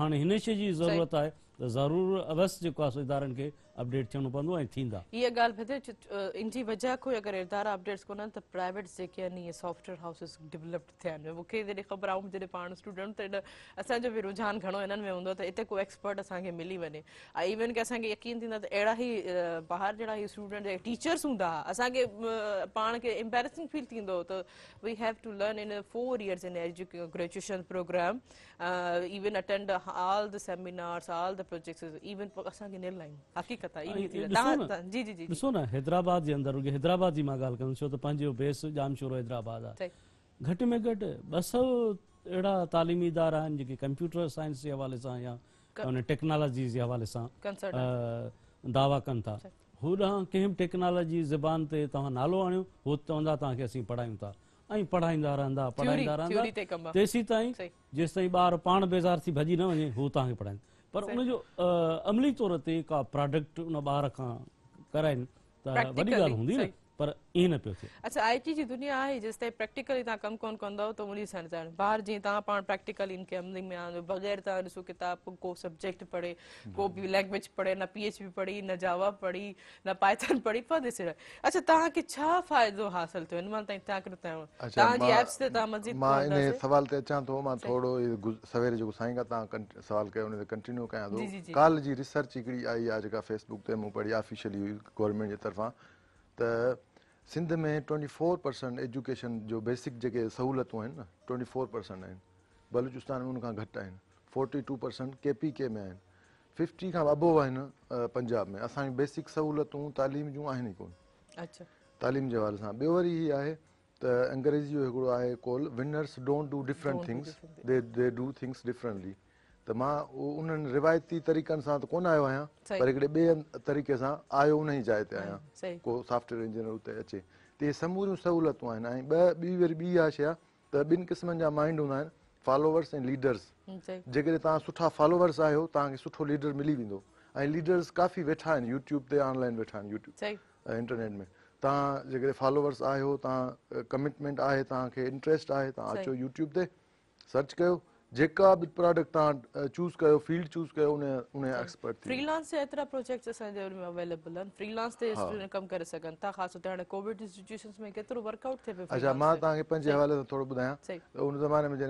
हाणे हिन शइ जी ज़रूरत आहे त ज़रूरु अवसि जेको आहे सो इदारनि खे अपडेट थियणो पवंदो ऐं थींदा इहा ॻाल्हि बदिर इन वजह कोई अगर इदारा अपडेट्स कोन त प्राइवेट्स जेके आहिनि इहे सॉफ्टवेयर हाउसिस डेवलप थिया आहिनि मूंखे जॾहिं ख़बर आहे जॾहिं पाण स्टूडेंट त असांजो बि रुझान घणो हिननि में हूंदो तो हिते को एक्सपर्ट असांखे मिली वञे ऐं इवन की असांखे यकीन थींदा त अहिड़ा ई ॿाहिरि जहिड़ा ई स्टूडेंट टीचर्स हूंदा हुआ असांखे पाण खे एम्बेरसिंग फील थींदो त we have to learn in four years in graduation program even attend all the seminars all the projects even असांखे न लाइयूं हक़ीक़त ॾिसो न हैदराबाद जे अंदरि हैदराबाद जी मां ॻाल्हि कंदुसि छो त पंहिंजो बेस जाम शोरो हैदराबाद आहे तालिमी इदारा आहिनि जेके कंप्यूटर जे हवाले सां या हुन टेक्नोलॉजी जे हवाले सां दावा कनि था होॾां कंहिं बि टेक्नोलॉजी ज़बान ते तव्हां नालो आणियो उहो चवंदा तव्हांखे असीं पढ़ायूं था ऐं पढ़ाईंदा रहंदा पढ़ाईंदा रहंदा तेसिताईं जेसिताईं ॿार पाण बेज़ार थी भॼी न वञे हू तव्हांखे पढ़ाइनि पर उनजो अमली तौर ते का प्रोडक्ट उन ॿार खां कराइनि त वॾी ॻाल्हि हूंदी न पर ईअं न पियो थिए अच्छा आई टी जी दुनिया आहे जेसिताईं प्रैक्टिकली तव्हां कमु कोन कंदव त उणिवीह सौ अठाण ॿार जीअं तव्हां पाण प्रैक्टिकल इनके अमलिंग में आंदो बग़ैर तव्हां ॾिसो किताब को सब्जेक्ट पढ़े को बि लैंग्वेज पढ़े न पी एच पी पढ़ी न जावा पढ़ी न पाइथन पढ़ी पर ॾिसे अच्छा तव्हांखे छा फ़ाइदो हासिल थियो हिन महिल ताईं तव्हां कॾहिं तव्हां तव्हांजी एप्स ते तव्हां मज़ीद मां इन सवाल ते अचां थो मां थोरो सवेर जेको साईं खां तव्हां सवाल कयो उन ते कंटिन्यू कयां थो काल जी रिसर्च हिकिड़ी आई आहे जेका फेसबुक ते मूं पढ़ी गवर्नमेंट जे तरफ़ां त सिंध में ट्वेंटी फोर परसेंट एजुकेशन जो बेसिक जेके सहूलियतूं आहिनि न ट्वेंटी फोर परसेंट आहिनि बलूचिस्तान में उनखां घटि आहिनि forty two percent K P K में आहिनि फिफ्टी खां अबो आहिनि पंजाब में असांजी बेसिक सहूलियतूं तालीम जूं आहिनि ई कोन अच्छा तालीम जे हवाले सां ॿियो वरी हीअ आहे त अंग्रेज़ी जो हिकिड़ो आहे call winners don't do different things they they do things differently त मां उन्हनि रिवायती तरीक़नि सां त कोन आयो आहियां पर हिकिड़े ॿिए तरीक़े सां आयो उन ई जाइ ते आहियां को सॉफ्टवेयर इंजीनियर उते अचे त इहे समूरियूं सहूलियतूं आहिनि ऐं ॿ ॿी वरी ॿी शइ त ॿिनि क़िस्मनि जा माइंड हूंदा आहिनि फॉलोवर्स ऐं लीडर्स जेकॾहिं तव्हां सुठा फॉलोवर्स आहियो तव्हांखे सुठो लीडर मिली वेंदो ऐं लीडर्स काफ़ी वेठा आहिनि यूट्यूब ते ऑनलाइन वेठा आहिनि यूट्यूब इंटरनेट में तव्हां जेकॾहिं फॉलोवर्स आहियो तव्हां कमिटमेंट आहे तव्हांखे इंट्रेस्ट आहे तव्हां अचो यूट्यूब ते सर्च कयो जेका बि प्रोडक्ट में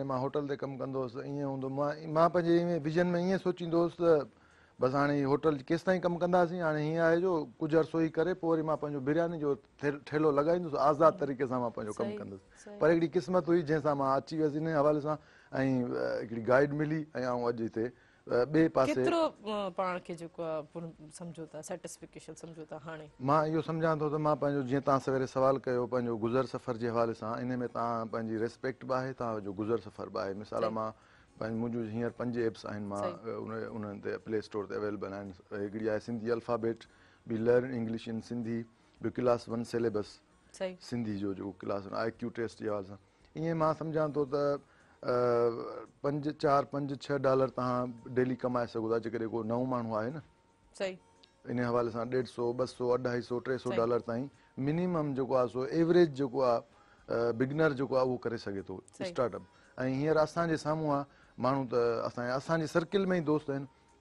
मां होटल ते कमु कंदो त मां पंहिंजे विज़न में त बसि हाणे होटल केसिताईं कमु कंदासीं हीअं आहे जो कुझु रसोई करे पोइ वरी मां बियानी ठेलो लॻाईंदुसि आज़ादु तरीक़े सां मां कमु कंदुसि पर हिकिड़ी क़िस्मत हुई जंहिंसां मां अची वियसि हिन हवाले सां ऐं गाइड मिली ऐं मां पंहिंजो जीअं तव्हां सवेल कयो पंहिंजो गुज़र सफ़र जे हवाले सां इन में तव्हां पंहिंजी रिस्पेक्ट बि आहे तव्हांजो गुज़र सफ़र बि आहे मिसाल मां पंहिंजे मुंहिंजो हींअर पंज एप्स आहिनि मां उन्हनि ते प्लेस्टोर ते अवेलेबल आहिनि हिकिड़ी आहे सिंधी अल्फाबेट इन सिंधी जो ईअं मां सम्झा थो त पंज चार पंज छह डॉलर तव्हां डेली कमाए सघो था जेकॾहिं को नओं माण्हू आहे न इन हवाले सां ॾेढ सौ ॿ सौ अढाई सौ टे सौ डॉलर ताईं मिनिमम जेको आहे सो एवरेज जेको आहे बिगनर जेको आहे उहो करे सघे थो ऐं हींअर असांजे साम्हूं आहे माण्हू त असांजे सर्किल में ई दोस्त आहिनि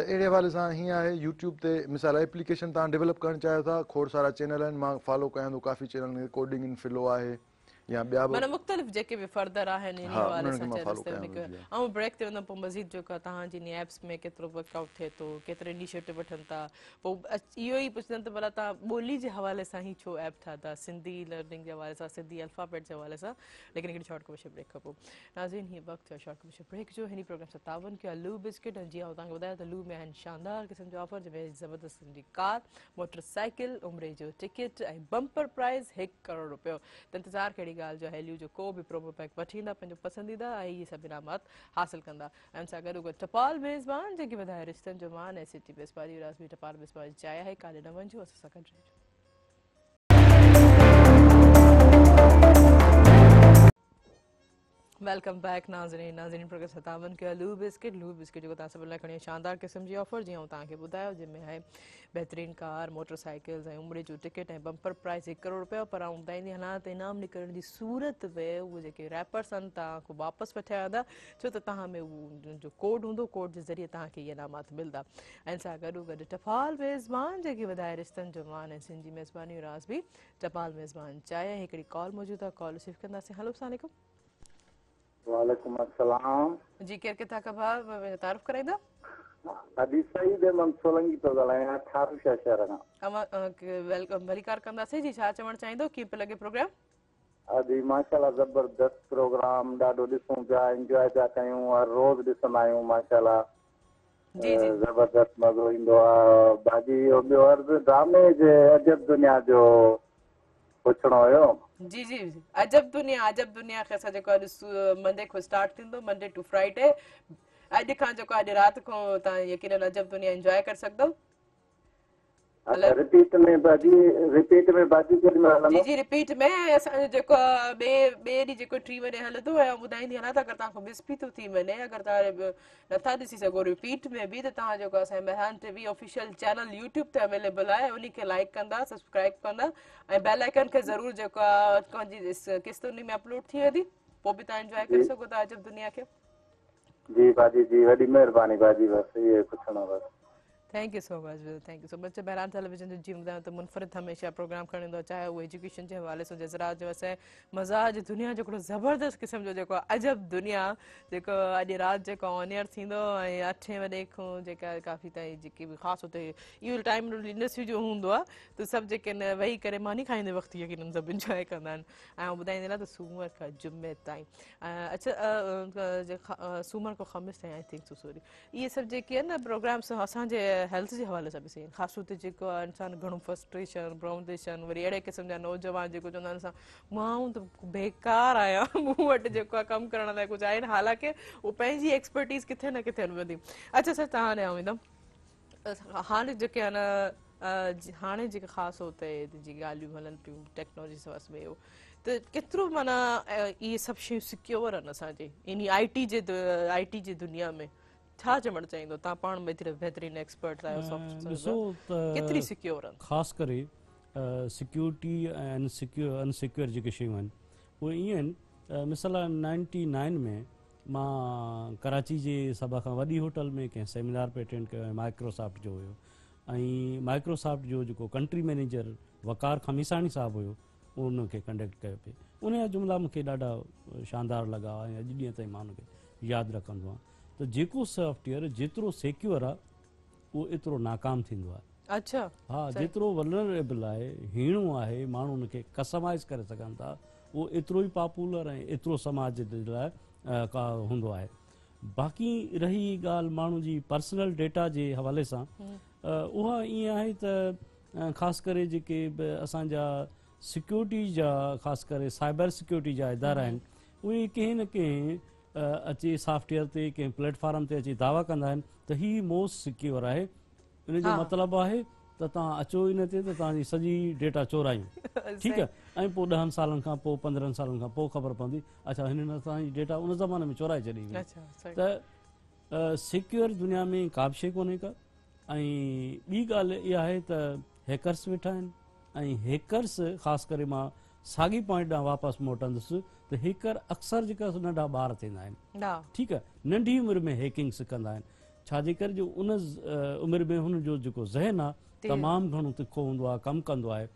अहिड़े हवाले सां हीअं आहे यूट्यूब ते मिसाल एप्लीकेशन तव्हां डेवलप करणु चाहियो था खोड़ सारा चैनल आहिनि मां फॉलो कयां थो काफ़ी चैनल खे कोडिंग इन फिलो आहे या ॿिया मन माना मतलब मुख़्तलिफ जेके भी फर्दर आहिनि इन हवाले सां ऐं ब्रेक ते वेंदमि पोइ मज़ीद जेको जी ने एप्स में केतरो वर्कआउट थे तो केतरे इनिशिएटिव वठन ता पोइ इहो ही पुछन त भला ता बोली जे हवाले सा ही छो एप था ता सिंधी लर्निंग जे हवाले सा सिंधी अल्फ़ाबेट जे हवाले सा लेकिन एक शॉर्ट कमर्शियल ब्रेक खां पोइ नाज़रीन हीअ वक़्तु आहे शॉर्ट कमर्शियल ब्रेक जो हनी प्रोग्राम सां तावन कयो लू बिस्किट ऐं जीअं तव्हांखे बताया त तो लू में आहिनि शानदार क़िस्म जो ऑफर जे ज़बरदस्त सिंधी कार मोटरसाइकिल उमरे जो टिकट ऐं बम्पर प्राइस 1 करोड़ रुपयो त तो इंतज़ारु कहिड़ी गाल जो हैलियूं जो को भी प्रोमो पैक वठी ईंदा पसंदीदा आई ये सब इनामत हासिल कंदा एम सां गॾोगॾु टपाल मेज़बान जेके वधाए रिश्तनि जो मान ऐं सिटी बेसपारी राज़मी टपाल मेज़बान जाइ है काले न वञिजो असां सां वेलकम बैक नाज़रीन नाज़रीन प्रोग्रेस सतावन के लू बिस्किट लू बिस्किट जो तव्हां सभिनि लाइ शानदार क़िस्म की ऑफर जीअं तक ॿुधायो जिनमें है बेहतरीन कार मोटरसाइकिल्स ऐं उमिरि जूं टिकट है बंपर प्राइस एक करोड़ रुपया पर आउं हालात इनाम निकलने की सूरत में वो जो रैपर्स आहिनि वापस वा छो तो तव्हां में जो कोड हों कोड के ज़रिए तक ये इनाम मिलता इन सां गु गॾु टफ़ाल मेज़बान जी वधाए रिश्तनि जवान मान सिंधी मेज़बानी राज़ बि टफ़ाल मेज़बान चाहे एक कॉल मौजूद है कॉल रिसीव कहलो सलैकुम وعلیکم السلام جی کیر کتا کبا تعرف کرائی دا ابھی سعید احمد سولنگی تو دلائیں ہیں تھارو شاہ شاہ رہا اما بھلی کار کندہ سے جی شاہ چمڑ چاہیں دو کیم پہ لگے پروگرام ابھی ماشاءاللہ زبردست پروگرام ڈاڈو دیسوں جا انجوائے جا کہیں ہوں روز دیسم آئے ہوں ماشاءاللہ جی جی زبردست مگو ہندو باجی ہوں بھی اور ڈرامے جي عجب دنيا جو پچھنو ہوئے जी जी अजब दुनिया अजब दुनिया के असां जेको मंडे को स्टार्ट थींदो मंडे टू फ्राइडे अज का जो अज रात को यकीन अजब दुनिया इंजॉय कर सद रिपीट में भाजी रिपीट में भाजी केॾी महिल हलंदो जी रिपीट में असांजो जेको ॿिए ॿिए ॾींहुं जेको टी वञे हलंदो ऐं ॿुधाईंदी हलां त अगरि तव्हांखां मिस बि थो थी वञे अगरि तव्हां नथा ॾिसी सघो रिपीट में बि त तव्हां जेको असांजे Mehran T V official channel YouTube ते अवेलेबल आहे उनखे लाइक कंदा सब्सक्राइब कंदा ऐं बेल आइकन खे ज़रूरु जेको आहे तव्हांजी किस्त उन में अपलोड थी वेंदी पोइ बि तव्हां इंजॉय करे सघो था अजब दुनिया खे जी भाजी जी वॾी महिरबानी भाजी बसि इहो you so much you so much बहिर टेलीविज़न जो जीवन ॿुधायो त मुनफरिद हमेशह प्रोग्राम खणंदो आहे चाहे उहो एजुकेशन जे हवाले सां जज़रात मज़ाज दुनिया जो हिकिड़ो ज़बरदस्त क़िस्म जो जेको आहे अजब दुनिया जेको अॼु राति जेको ऑनियर थींदो ऐं अठे वजे खां जेका काफ़ी ताईं जेकी बि ख़ासि हुते इहो टाइम इंडस्ट्री जो हूंदो आहे त सभु जेके आहिनि वेही करे मानी खाईंदे वक़्तु सभु इंजॉय कंदा आहिनि ऐं ॿुधाईंदी न त सूमर खां जुमे ताईं सूमर खां इहे सभु जेके आहे न प्रोग्राम्स असांजे हेल्थ जे हवाले सां बि सही आहिनि त बेकार आहियां मूं वटि जेको आहे कमु करण लाइ कुझु आहिनि हालांकि उहे पंहिंजी एक्सपर्टीस किथे न किथे वधी अच्छा अच्छा तव्हां वेंदमि हाणे जेके आहे न हाणे जेके ख़ासि जी ॻाल्हियूं हलनि पियूं टेक्नोलॉजी त केतिरो माना इहे सभु शयूं सिक्योर आहिनि असांजे आई टी जे दुनिया में छा चवणु चाहींदो ख़ासि करे सिक्योरिटी ऐं अनसिक्योर अनसिक्योर जेके शयूं आहिनि उहे ईअं आहिनि मिसाल नाइंटी नाइन में मां कराची जे सभ खां वॾी होटल में कंहिं सेमिनार पे अटेंड कयो माइक्रोसॉफ्ट जो हुयो ऐं माइक्रोसोफ्ट जो जेको कंट्री मैनेजर वकार खामिसाणी साहिबु हुयो उनखे कंडक्ट कयो पई उनजा जुमिला मूंखे ॾाढा शानदार लॻा ऐं अॼु ॾींहं ताईं मां यादि रखंदो आहियां त जेको सॉफ्टवेयर जेतिरो सिक्योर आहे उहो एतिरो नाकाम थींदो आहे अच्छा हा जेतिरो वलरेबल आहे हीणो आहे माण्हू उनखे कस्टमाइज़ करे सघनि था उहो एतिरो ई पॉपुलर ऐं एतिरो समाज जे लाइ का हूंदो आहे बाक़ी रही ॻाल्हि माण्हू जी पर्सनल डेटा जे हवाले सां उहा ईअं आहे त ख़ासि करे जेके बि असांजा सिक्योरिटी जा ख़ासि करे साइबर सिक्योरिटी जा इदारा आहिनि उहे कंहिं न कंहिं अची सॉफ्टवेयर ते कंहिं प्लेटफॉर्म ते अची दावा कंदा आहिनि त हीअ मोस्ट सिक्योर आहे इन जो मतिलबु आहे त तव्हां अचो इन ते त तव्हांजी सॼी डेटा चोरायूं ठीकु आहे ऐं पोइ ॾहनि सालनि खां पोइ पंद्रहनि सालनि खां पोइ ख़बर पवंदी अच्छा हिन तव्हांजी डेटा उन ज़माने में चोराए छॾी वई त सिक्योर दुनिया में का बि शइ कोन्हे का ऐं ॿी ॻाल्हि इहा आहे त हैकर्स वेठा आहिनि ऐं हैकर्स ख़ासि करे मां साॻी पॉइंट ॾांहुं वापसि मोटंदुसि त हेकर अक्सर जेका नंढा ॿार थींदा आहिनि ठीकु आहे नंढी उमिरि में हेकिंग सिखंदा आहिनि छाजे करे जो उन उमिरि में हुन जो जेको ज़हन आहे तमामु घणो तिखो हूंदो आहे कमु कंदो आहे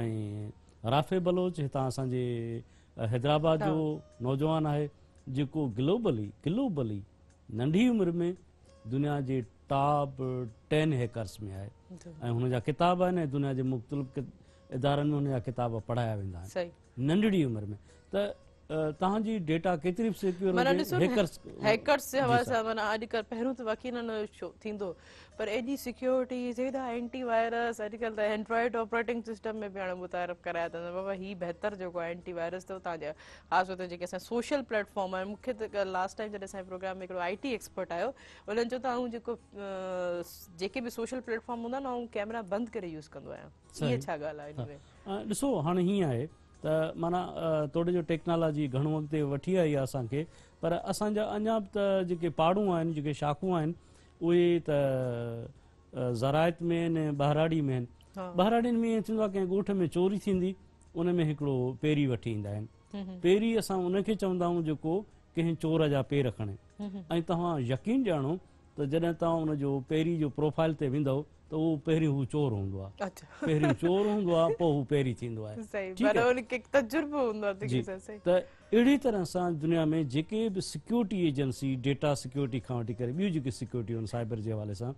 ऐं राफ़े बलोच हितां असांजे हैदराबाद जो नौजवान आहे जेको ग्लोबली ग्लोबली नंढी उमिरि में दुनिया जे टॉप टेन हेकर्स में आहे ऐं हुन जा किताब आहिनि ऐं दुनिया जे मुख़्तलिफ़ इदारनि में हुन जा किताब पढ़ाया वेंदा आहिनि नंढड़ी उमिरि में त पर्योरिटीवाइरस्रॉइडिंग कराया प्लेटफॉर्म आहिनि त जेके बि सोशल प्लेटफॉर्म हूंदा न कैमरा बंदि करे कंदो आहियां छा ॻाल्हि आहे त माना तोड़े जो टेक्नोलॉजी घणो अॻिते वठी आई आहे असांखे पर असांजा अञा बि त जेके पहाड़ूं आहिनि जेके शाखूं आहिनि उहे त में आहिनि में आहिनि में ईअं थींदो आहे कंहिं ॻोठ में चोरी थींदी उन में हिकिड़ो पहिरीं वठी ईंदा आहिनि पहिरीं असां उनखे चवंदा आहियूं जेको कंहिं चोर जा पेर खणे ऐं तव्हां त जॾहिं तव्हां हुनजो पहिरीं जो प्रोफाइल ते वेंदव त उहो पहिरीं हू चोर हूंदो आहे पहिरीं चोर हूंदो आहे पोइ हू पहिरीं थींदो आहे त अहिड़ी तरह सां दुनिया में जेके बि सिक्योरिटी एजेंसी डेटा सिक्योरिटी खां वठी करे ॿियूं जेके सिक्योरिटी आहिनि साइबर जे हवाले सां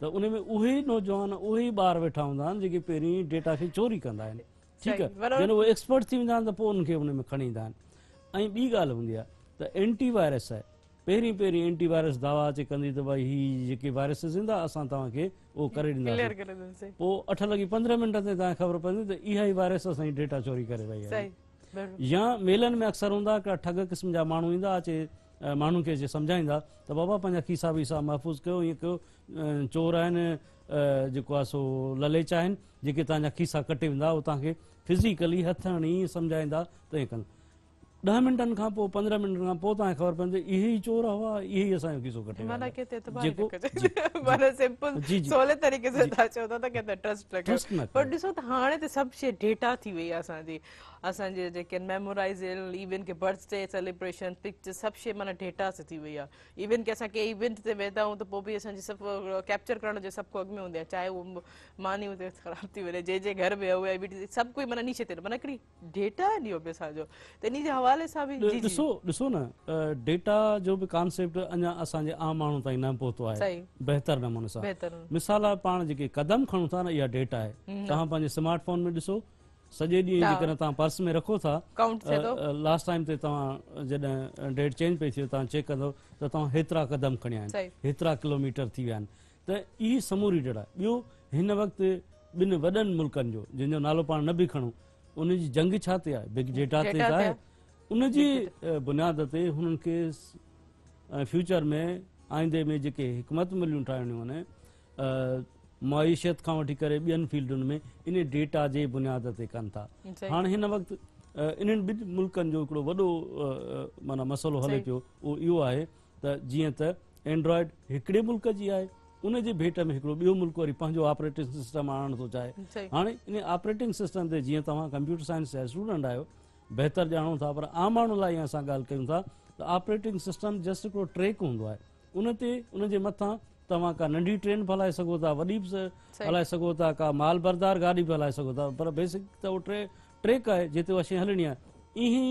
त उन में उहे नौजवान उहे ई ॿार वेठा हूंदा आहिनि जेके पहिरीं डेटा खे चोरी कंदा आहिनि ठीकु आहे जॾहिं उहे एक्सपर्ट थी वेंदा आहिनि त पोइ उनखे उन में खणी ईंदा आहिनि ऐं ॿी ॻाल्हि हूंदी आहे त एंटी वायरस आहे पहिरीं पहिरीं एंटी वायरस दवा अचे कंदी त भई ही जेके वायरसिस ईंदा असां तव्हांखे उहो करे ॾींदासीं पोइ अठ लॻी पंद्रहं मिंट ते तव्हांखे ख़बर पवंदी त इहा ई वायरस असांजी डेटा चोरी करे रही आहे या मेलनि में अक्सर हूंदा हिकिड़ा ठग क़िस्म जा माण्हू ईंदा अचे माण्हुनि खे जे सम्झाईंदा त बाबा पंहिंजा खीसा वीसा महफ़ूज़ कयो ईअं कयो चोर आहिनि जेको आहे सो ललेच आहिनि जेके तव्हांजा खीसा कटे वेंदा उहो तव्हांखे फिज़िकली हथ हणी सम्झाईंदा त कनि ॾह मिंटनि खां पोइ पंद्रहं मिंटनि खां पोइ तव्हांखे ख़बर पवंदी इहो ई चोर हवाले असांजे जेके आहिनि मेमोराइज़ आहिनि इवन के बर्थडे सेलिब्रेशन पिक्चर सभु शइ माना डेटा सां थी वई आहे इवन की असां कंहिं इवेंट ते वेंदा आहियूं त पोइ बि असांजी सभु कैप्चर करण जो सभु को अॻु में हूंदी आहे चाहे उहो मानी हुते ख़राबु थी वञे जंहिं जंहिं घर में उहे बि सभु कोई माना नीचे ते माना हिकिड़ी डेटा आहे इहो बि असांजो त इन जे हवाले सां बि ॾिसो ॾिसो न डेटा जो बि कॉन्सेप्ट अञा असांजे आम माण्हू ताईं न पहुतो आहे बहितर नमूने सां मिसाल आहे पाण जेके क़दम खणूं था न इहा डेटा आहे हम्म। तव्हां पंहिंजे स्मार्टफोन में ॾिसो सॼे ॾींहं जेकॾहिं तव्हां पर्स में रखो था लास्ट टाइम ते तव्हां जॾहिं डेट चेंज पई थी तव्हां चेक कंदव त तव्हां हेतिरा क़दम खणिया आहिनि हेतिरा किलोमीटर थी विया आहिनि त ई समूरी डेटा ॿियो हिन वक़्तु ॿिनि वॾनि मुल्कनि जो जंहिंजो नालो पाण न बि खणूं जी जंग छा ते आहे बिग डेटा ते आहे जी बुनियाद ते हुननि खे फ्यूचर में आईंदे में जेके हिकमत मिलियूं ठाहिणियूं आहिनि महिशियत खां वठी करे ॿियनि फील्डुनि में इन डेटा जे बुनियाद ते कनि था हाणे हिन वक़्तु इन्हनि ॿिनि मुल्क़नि जो हिकिड़ो वॾो माना मसालो हले पियो उहो इहो आहे त जीअं त एंड्रॉइड हिकिड़े मुल्क़ जी आहे उनजे भेट में हिकिड़ो ॿियो मुल्क़ वरी पंहिंजो सिस्टम आणणु थो चाहे हाणे इन ऑपरेटिंग सिस्टम ते जीअं तव्हां कंप्यूटर साइंस जा स्टूडेंट आहियो बहितर ॼाणो था पर आम माण्हू लाइ असां ॻाल्हि कयूं था त सिस्टम जस्ट हिकिड़ो ट्रेक हूंदो आहे उन ते उन जे मथां तव्हां का नंढी ट्रेन बि हलाए सघो था वॾी बि हलाए सघो था का माल बरदार गाॾी बि हलाए सघो था पर बेसिक त उहो ट्रे ट्रेक आहे जिते उहा शइ हलणी आहे ईअं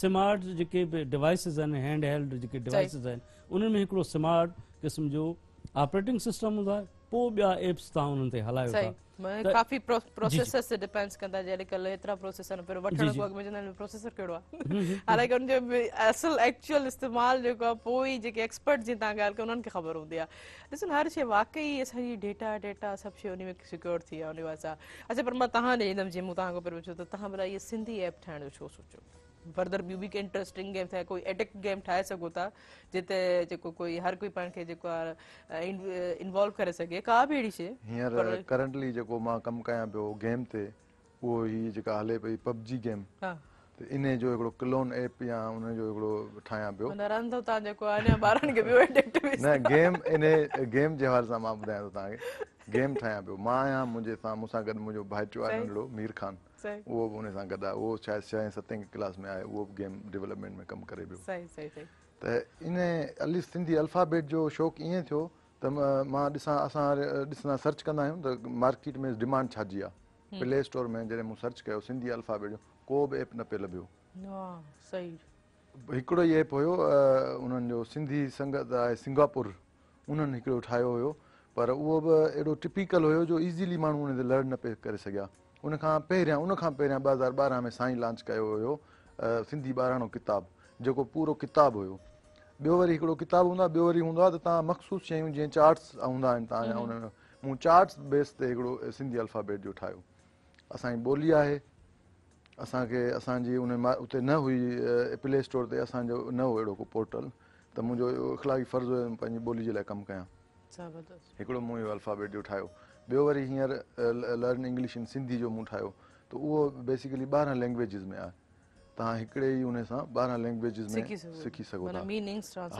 स्मार्ट जेके बि डिवाइसिस आहिनि हैंड हेल्ड जेके डिवाइसिस आहिनि उन्हनि में हिकिड़ो स्मार्ट क़िस्म जो ऑपरेटिंग सिस्टम हूंदो आहे एप्स तव्हां उन्हनि ते मैं तो- काफी प्रो, प्रोसेसर से डिपेंड्स कंदा जेले कल इतना प्रोसेसर पर वठण को में जने प्रोसेसर केडो आहे हालांकि जो असल एक्चुअल इस्तेमाल जो को पोई जे के एक्सपर्ट जी ता गाल के उनन के ख़बर हूंदी आहे ॾिसो हर शे वाकई असांजी डेटा डेटा सब शे उनी में सिक्योर थी आहे उन वाज़ा अच्छा पर मां तव्हां ॾे ईंदमि जीअं मूं तव्हांखां पियो पुछो तो तव्हां भला ये सिंधी ऐप ठाण जो सोचो फर्दर बी भी कें इंटरेस्टिंग गेम था कोई एटेक गेम ठाए सको था जिते जो को कोई हर कोई पान के जो को इन्वॉल्व करे सके का भी एड़ी से हियर करंटली जो को मा कम काया पे वो गेम ते वो ही जो का हाले पे PUBG गेम हां तो इने जो एकड़ो क्लोन ऐप या उने जो एकड़ो ठाया पे न रन तो ता जो को आने बारन के भी एडिक्ट न गेम इने गेम जे हाल सा मा बदाया तो ता गेम मीर खान अल्फाबेट जो शौक़ु ईअं थियो त मां सर्च कंदा आहियूं डिमांड छाजी आहे स्टोर में मूं सर्च कयो सिंधी अल्फाबेट को बि एप न पियो हिकिड़ो सिंधी संगत आहे सिंगापुर उन्हनि हिकिड़ो ठाहियो हुयो पर उहो बि अहिड़ो टिपिकल हुयो जो इज़िली माण्हू न पिया करे सघिया उन खां पहिरियां उन खां पहिरियां ॿ हज़ार ॿारहं में साईं लॉन्च कयो हुयो सिंधी ॿाराणो किताबु जेको पूरो किताबु हुयो ॿियो वरी हिकिड़ो किताब हूंदो आहे ॿियो वरी हूंदो आहे त तव्हां मखसूस शयूं जीअं चार्ट्स हूंदा आहिनि तव्हांजा मूं चार्ट्स बेस ते हिकिड़ो सिंधी अल्फाबेट जो ठाहियो असांजी ॿोली आहे असांखे असांजी उन मां उते न हुई प्ले स्टोर ते असांजो न हुओ अहिड़ो को पोर्टल त मुंहिंजो इख़िलाफ़ी फ़र्ज़ु हुयो पंहिंजी ॿोली जे लाइ कमु कयां हिकिड़ो मूं अल्फाबेट जो ठाहियो ॿियो वरी हींअर लर्न इंग्लिश इन सिंधी जो मूं ठाहियो त उहो बेसिकली ॿारहां लेंग्वेजिस में आहे तव्हां हिकिड़े ई हुन सां ॿारहां लेंगवेजिस में सिखी सघो था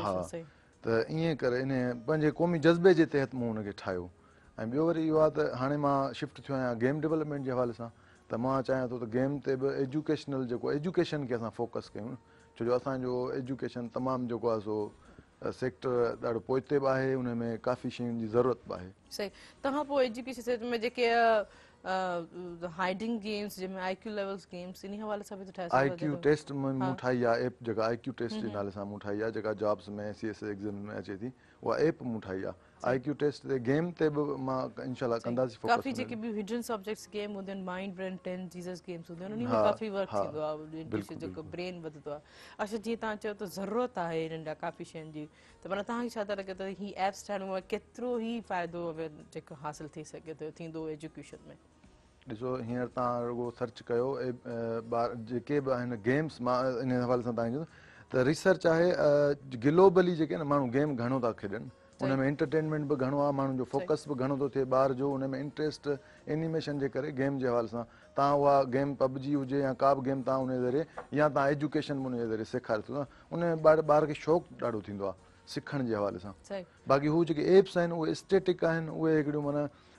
हा त ईअं करे इन पंहिंजे क़ौमी जज़्बे जे तहत मूं हुनखे ठाहियो ऐं ॿियो वरी इहो आहे त हाणे मां शिफ्ट थियो आहियां गेम डेवलपमेंट जे हवाले सां त मां चाहियां थो त गेम ते बि एजुकेशनल जेको एजुकेशन खे असां फोकस कयूं छो जो असांजो एजुकेशन तमामु जेको आहे सो सेक्टर ॾाढो पोइते बि आहे उन में काफ़ी शयुनि जी ज़रूरत बि आहे सही तव्हां पोइ एजुकेशन सेक्टर में जेके हाइडिंग गेम्स जंहिंमें आई क्यू लेवल्स गेम्स इन हवाले सां बि ठाहे आई क्यू टेस्ट में मूं ठाही आहे एप जेका आई क्यू टेस्ट जे नाले सां मूं ठाही आहे जेका उहा एप मूं ठाही आहे आईक्यू टेस्ट ते गेम ते बि मां इनशाला कंदासीं फोकस काफ़ी जेके बि हिडन सब्जेक्ट्स गेम हूंदा आहिनि mind brain ten Jesus games हूंदा आहिनि उन्हनि में काफ़ी वर्क थींदो आहे जेको ब्रेन वधंदो आहे अच्छा जीअं तव्हां चयो त ज़रूरत आहे हिननि जा काफ़ी शयुनि जी त माना तव्हांखे छा था लॻे त हीअ एप्स ठाहिणो आहे केतिरो ई सर्च कयो ॿार गेम्स मां हवाले त रिसर्च आहे ग्लोबली जेके न माण्हू गेम घणो था खेॾनि उन में एंटरटेनमेंट बि घणो आहे माण्हुनि जो फोकस बि घणो थो थिए ॿार जो उन में इंट्रेस्ट एनिमेशन जे करे गेम जे हवाले सां तव्हां उहा गेम पबजी हुजे या का बि गेम तव्हां उनजे ज़रिए या तव्हां एजुकेशन उन उनजे ज़रिए सेखारियो न उन में ॿार ॿार खे शौक़ु ॾाढो थींदो आहे सिखण जे हवाले सां बाक़ी हू जेके एप्स आहिनि उहे स्टेटिक आहिनि उहे हिकिड़ियूं माना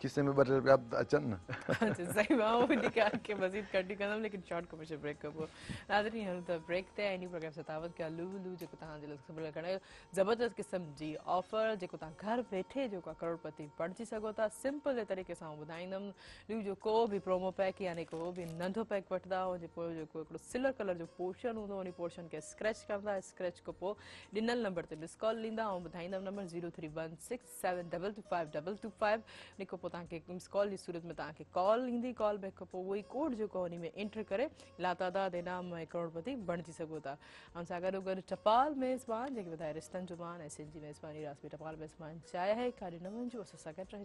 किससे में बदल गया अचन अच्छा, सही बात वो निकाल के मजीद कंटी कदम लेकिन शॉर्ट कमर्शियल ब्रेक का वो नादर नहीं हम तो ब्रेक थे एनी प्रोग्राम सतावत के लू लू जो जेको लोग जे लक्ष्मण है जबरदस्त किस्म जी ऑफर जेको तहां घर बैठे जो का करोड़पति पढ़ जी सको ता सिंपल जे तरीक़े बताएं ॿुधाईंदमि लू जो को भी प्रोमो पैक यानी को भी नंदो पैक पटदा हो जो जो को एक सिल्वर कलर जो पोर्शन हो उन्हीं पोर्शन के स्क्रैच कंदा स्क्रैच को पो डिनल नंबर ते मिस कॉल ॾींदा हम बताएं number zero three one six seven double two five double two five miss call की सूरत में तक कॉल इंदी कॉल बैक खां कोड जो आहे में एंटर कर लातादाद इनाम करोड़पति बणिजी सोता गो गुड टपाल मेज़बान जेके रिश्तन रिश्तनि जुबान सिंधी मेज़बानी रास टपाल मेज़बान चाहे कार्य नमन जो असा सां गॾु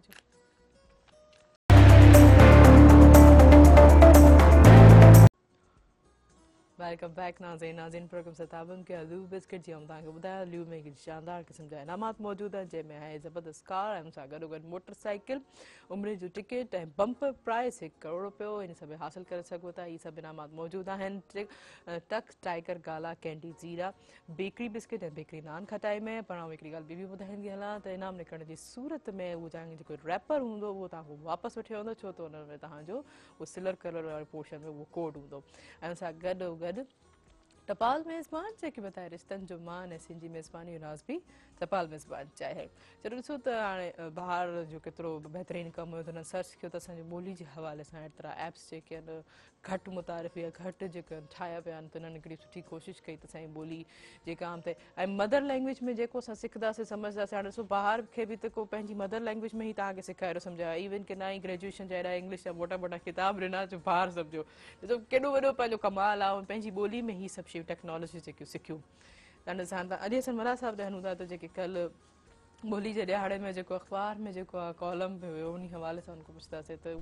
वेलकम बैक नाजीन नाजीन प्रोग्राम सताबम के आलू बिस्किट जी हम तक बुधा आलू में शानदार क़िस्म जो इनाम मौजूद है जैमें है ज़बरदस्त कार ऐं सां गॾोगॾु मोटरसाइकिल उम्र जो टिकट ए बंप प्राइस एक करोड़ रुपये इन सब हासिल कर सघो ये सब इनाम मौजूद हैं टक टाइगर गाला कैंडी जीरा बेकरी बिस्किट ए बेकरी नान खटाई में पर एक गाल भी बुधाई बि ॿुधाईंदी हलां त इनाम निकलने की सूरत में वो चाहेंगे जो रैपर हों वो तव्हां वापसि वठी वेंदो छो तो उन्होंने में सिलर कलर वाले पोर्शन में वो कोड हों ऐं सां गॾोगॾु टपाल मेज़बान चेक बताए रिश्तन जुम्मान एस एन जी मेज़बानी नाजबी तपाल मेज़बान चाहे चलो ऐसो तो हाँ बाहर जो केतिरो बेहतरीन कम हो तो सर्च किया त असांजी हवाले सां अहिड़ी एप्स जेके आहिनि घटि या घट जेके आहिनि ठाहिया पिया आहिनि त कई तो असांजी तो बोली जेका आम मदर लैंग्वेज में जो असां सिखंदासीं सम्झंदासीं हाणे ॾिसो बाहर के भी तो को मदर लैंग्वेज में ही तक सेखारियो समझा इवन कि ना ही ग्रेजुएशन जरा इंग्लिश या मोटा मोटा किताब ॾिना जो बाहर समझो ॾिसो केॾो कमाल आहे बोली में ही सब शयूं टेक्नोलॉजी जेकियूं सिखियूं अॼु असां मला साहिब हलूं था त जेके कल्ह ॿोलीअ जे ॾिहाड़े में जेको अख़बार में जेको आहे कॉलम हुयो उन हवाले सां पुछंदासीं तद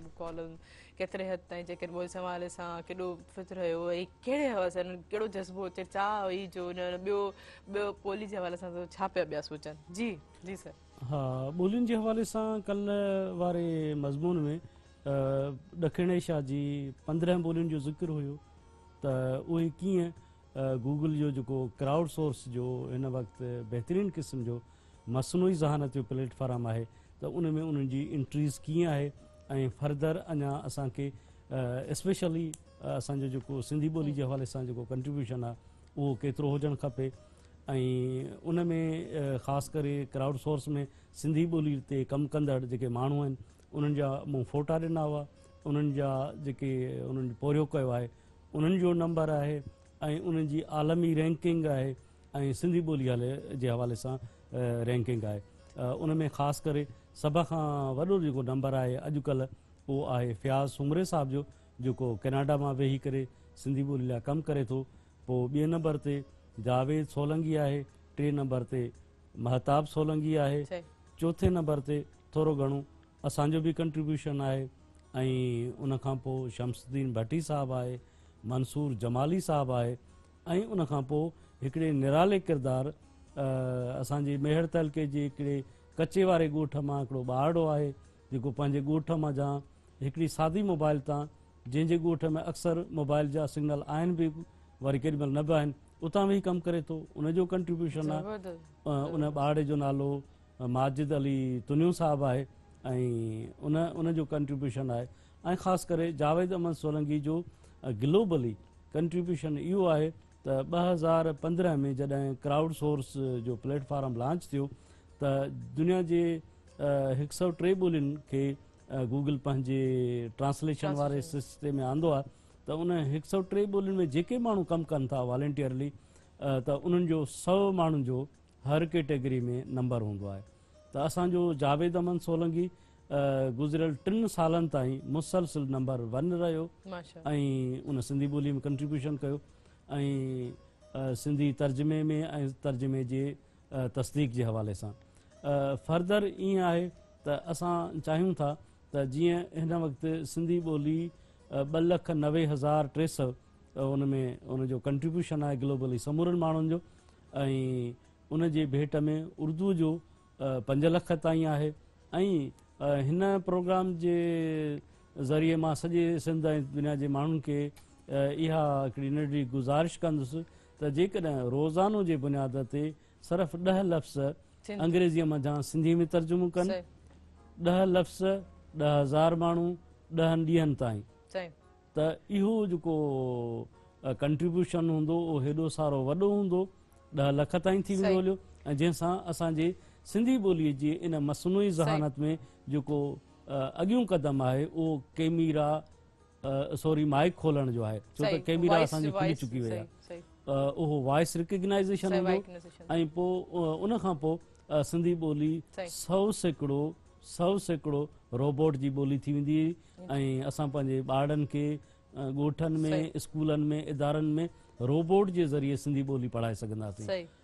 ताईं कहिड़ो जज़्बो छा हुई जो ॿोली जे हवाले सां छा पिया ॿिया सोचनि जी जी सर हा ॿोलियुनि जे हवाले सां कल्ह वारे मज़मून में ॾखिण एशिया जी पंद्रहं ॿोलियुनि जो ज़िकर हुयो त उहे कीअं गूगल जो जेको क्राउड सोर्स जो हिन वक़्तु बहितरीनु क़िस्म जो मसनूई ज़हानत जो प्लेटफॉर्म आहे त उन में उन्हनि जी इंट्रीज़ कीअं आहे ऐं फर्दर अञा असांखे स्पेशली असांजो जेको सिंधी ॿोली जे हवाले सां जेको कंट्रीब्यूशन आहे उहो केतिरो हुजणु खपे ऐं में ख़ासि करे क्राउड सोर्स में सिंधी ॿोलीअ ते कमु कंदड़ जेके माण्हू आहिनि उन्हनि जा मूं फोटा ॾिना हुआ उन्हनि जा जेके उन्हनि पोरियो कयो आहे उन्हनि जो नंबर आहे ऐं उन जी आलमी रैंकिंग आहे ऐं सिंधी ॿोली हले जे हवाले सां रैंकिंग आहे उन में ख़ासि करे सभ खां वॾो जेको नंबर आहे अॼुकल्ह उहो आहे फियाज़ सुमरे साहिब जो जेको कैनाडा मां वेही करे सिंधी ॿोली लाइ कमु करे थो पोइ ॿिए नंबर ते जावेद सोलंगी आहे टे नंबर ते महताब सोलंगी आहे चोथे नंबर ते थोरो घणो असांजो बि कंट्रीब्यूशन आहे ऐं उनखां पोइ शमसुद्दीन भट्टी साहबु आहे मंसूर जमाली साहबु आहे ऐं उनखां पोइ हिकिड़े निराले किरदारु असांजे मेहर तलके जे हिकिड़े कचे वारे ॻोठ मां हिकिड़ो ॿाड़ो आहे जेको पंहिंजे ॻोठ मां हिकिड़ी सादी मोबाइल तां जंहिंजे ॻोठ में अक्सर मोबाइल जा सिग्नल आहिनि बि वरी केॾीमहिल न बि आहिनि उतां वेही कमु करे थो उनजो कंट्रीब्यूशन आहे उन ॿाड़े जो नालो माजिद अली तुन्यू साहबु आहे ऐं उन उन कंट्रीब्यूशन आहे ऐं ख़ासि करे जावेद अहमद सोलंगी जो ग्लोबली कंट्रीब्यूशन इहो आहे त ॿ हज़ार पंद्रहं में जॾहिं क्राउड सोर्स जो प्लेटफॉर्म लांच थियो त दुनिया जे हिक सौ टे ॿोलियुनि खे गूगल पंहिंजे ट्रांसलेशन वारे सिस्टे में आंदो आहे त उन हिक सौ टे ॿोलियुनि में जेके माण्हू कमु कनि था वॉलेंटियरली त उन्हनि जो सौ माण्हुनि जो हर कैटेगरी में नंबर हूंदो आहे त असांजो जावेद अमन सोलंगी गुज़िरियल टिनि सालनि ताईं मुसलसिल नंबर वन रहियो ऐं उन सिंधी ॿोलीअ में कंट्रीब्यूशन कयो ऐं सिंधी तर्जुमे में ऐं तर्जुमे जे तस्दीक़ हवाले सां फर्दर ईअं आहे त असां चाहियूं था त जीअं हिन वक़्तु सिंधी ॿोली ॿ लख नवे हज़ार टे सौ उन में उनजो कंट्रीब्यूशन आहे ग्लोबली समूरनि माण्हुनि जो ऐं उनजे भेट में उर्दू जो पंज लख ताईं आहे ऐं हिन प्रोग्राम जे ज़रिए मां सॼे सिंध ऐं दुनिया जे माण्हुनि खे इहा हिकड़ी नंढड़ी गुज़ारिश कंदुसि त जेकॾहिं रोज़ानो जे बुनियाद ते सिर्फ़ु ॾह लफ़्ज़ अंग्रेजीअ मथां सिंधी में तर्जुमो कनि ॾह लफ़्ज़ ॾह हज़ार माण्हू ॾह ॾींहनि ताईं त इहो जेको कंट्रीब्यूशन हूंदो उहो हेॾो सारो वॾो हूंदो ॾह लख ताईं थी वेंदो हलियो ऐं जंहिंसां असांजे सिंधी ॿोलीअ जे इन मसनूई ज़हानत में जेको अॻियूं कदम आहे उहो कैमीरा सॉरी माइक खोलण जो आहे छो त कैमीरा असांजी खुली चुकी वई आहे उहो वॉइस रिकोगनाइज़ेशन ऐं पोइ उनखां पोइ सिंधी ॿोली सौ सेकड़ो सौ सेकड़ो रोबोट जी ॿोली थी वेंदी हुई ऐं असां पंहिंजे ॿारनि खे ॻोठनि में स्कूलनि में इदारनि में रोबोट जे ज़रिए सिंधी ॿोली पढ़ाए सघंदासीं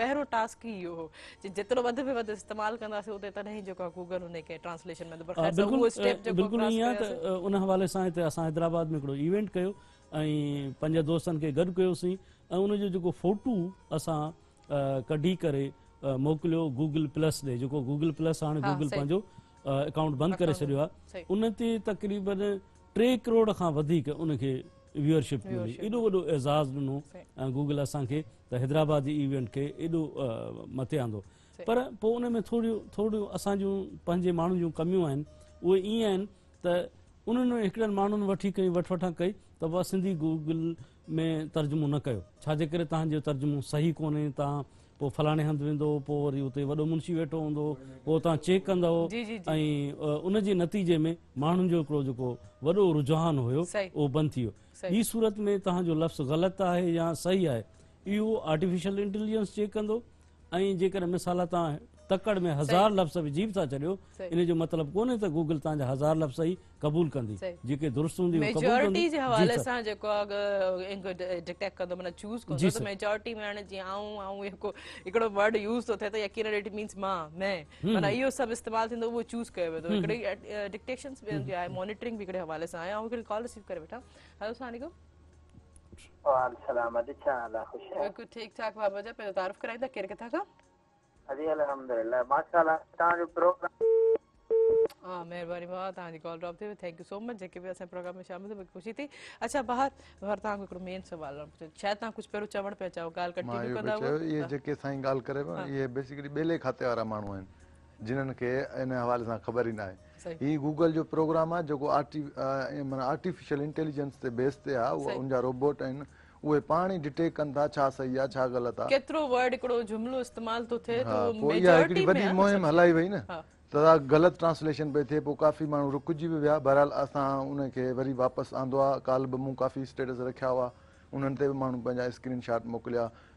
बिल्कुलु ईअं त उन हवाले सां हिते असां हैदराबाद में हिकिड़ो इवेंट कयो ऐं पंहिंजे दोस्तनि खे गॾु कयोसीं ऐं उनजो जेको फोटू असां कढी करे मोकिलियो गूगल प्लस ते जेको गूगल प्लस हाणे गूगल पंहिंजो अकाउंट बंदि करे छॾियो आहे उन ते तकरीबन टे करोड़ खां वधीक उन खे व्यूअरशिप कयो गूगल असांखे त हैदराबाद जी इवेंट खे एॾो मथे आंदो पर पोइ उन में थोरियूं थोरियूं असां जूं पंहिंजे माण्हुनि जूं कमियूं आहिनि उहे ईअं आहिनि त उन्हनि हिकिड़नि माण्हुनि वठी कई वठ वठां कई त उहा सिंधी गूगल में तर्ज़ुमो न कयो छाजे करे तव्हांजो तर्जुमो सही कोन्हे तव्हां पोइ फलाणे हंधि वेंदो पोइ वरी उते वॾो मुंशी वेठो हूंदो पोइ तव्हां चेक कंदव ऐं उन जे नतीजे में माण्हुनि जो हिकिड़ो जेको वॾो रुझान हुयो उहो बंदि थी वियो हीअ सूरत में तव्हांजो लफ़्ज़ ग़लति आहे या सही आहे You artificial intelligence check dho, ayn jekar emmeh salataan hai, takkad meh hazaar lafsa bhi jeepta chaliyo, inhne joh matalab koneh ta google taan joha hazaar lafsa hii qabool kandhi. Jekar dhrustun di, qabool kandhi. Majority zhe hawaalai saan jay ko aga aga, ayn ko ayn ko chukar ayn ko, ayn ko, ayn ko, ayn ko, ayn ko, ayn ko, ayn ko, ayn ko, ayn ko, ayn, ayn, ayn, ayn, عمر وعلى سلامة على خوش बिल्कुल ठीक ठाक बाबा जी पे तारुफ कराई दा केर कथा का अजी अल्हम्दुलिल्लाह माशाल्लाह तव्हांजो प्रोग्राम हा महिरबानी भाउ तव्हांजी कॉल ड्रॉप थी थैंक यू सो मच जेके बि असांजे प्रोग्राम में शामिल थिया ख़ुशी थी अच्छा बाहर बाहर तव्हांखे हिकिड़ो मेन सुवाल शायदि तव्हां कुझु पहिरियों चवणु पिया चाहियो ॻाल्हि कंटिन्यू कंदा इहे जेके साईं ॻाल्हि करे पिया इहे बेसिकली ॿेले खाते वारा माण्हू आहिनि जिन्हनि खे इन हवाले सां ख़बर ही ना आहे गूगल जो प्रोग्राम आहे जेको आहे ग़लति ट्रांस्लेशन पई थिए काफ़ी माण्हू रुकजी बि विया बहिरहाल असांखे वरी वापसि आंदो आहे काल बा काफ़ी स्टेटस रखिया हुआ उन्हनि ते बि माण्हू पंहिंजा स्क्रीन मोकिलिया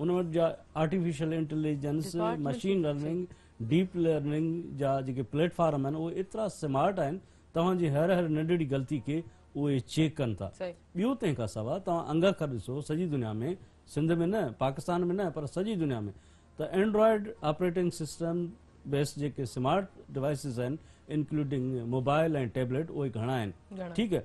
उन वटि जा artificial intelligence machine learning deep learning जा जेके प्लेटफॉर्म आहिनि उहे एतिरा स्मार्ट आहिनि तव्हांजी हर हर नंढड़ी ग़लती खे उहे चेक कनि था ॿियो खां सवाइ तव्हां अंग खां ॾिसो सॼी दुनिया में सिंध में न पाकिस्तान में न पर सॼी दुनिया में त एंड्रॉइड ऑपरेटिंग सिस्टम बेस जेके स्मार्ट डिवाइसिस आहिनि इंक्लूडिंग मोबाइल ऐं टेबलेट उहे घणा आहिनि ठीकु आहे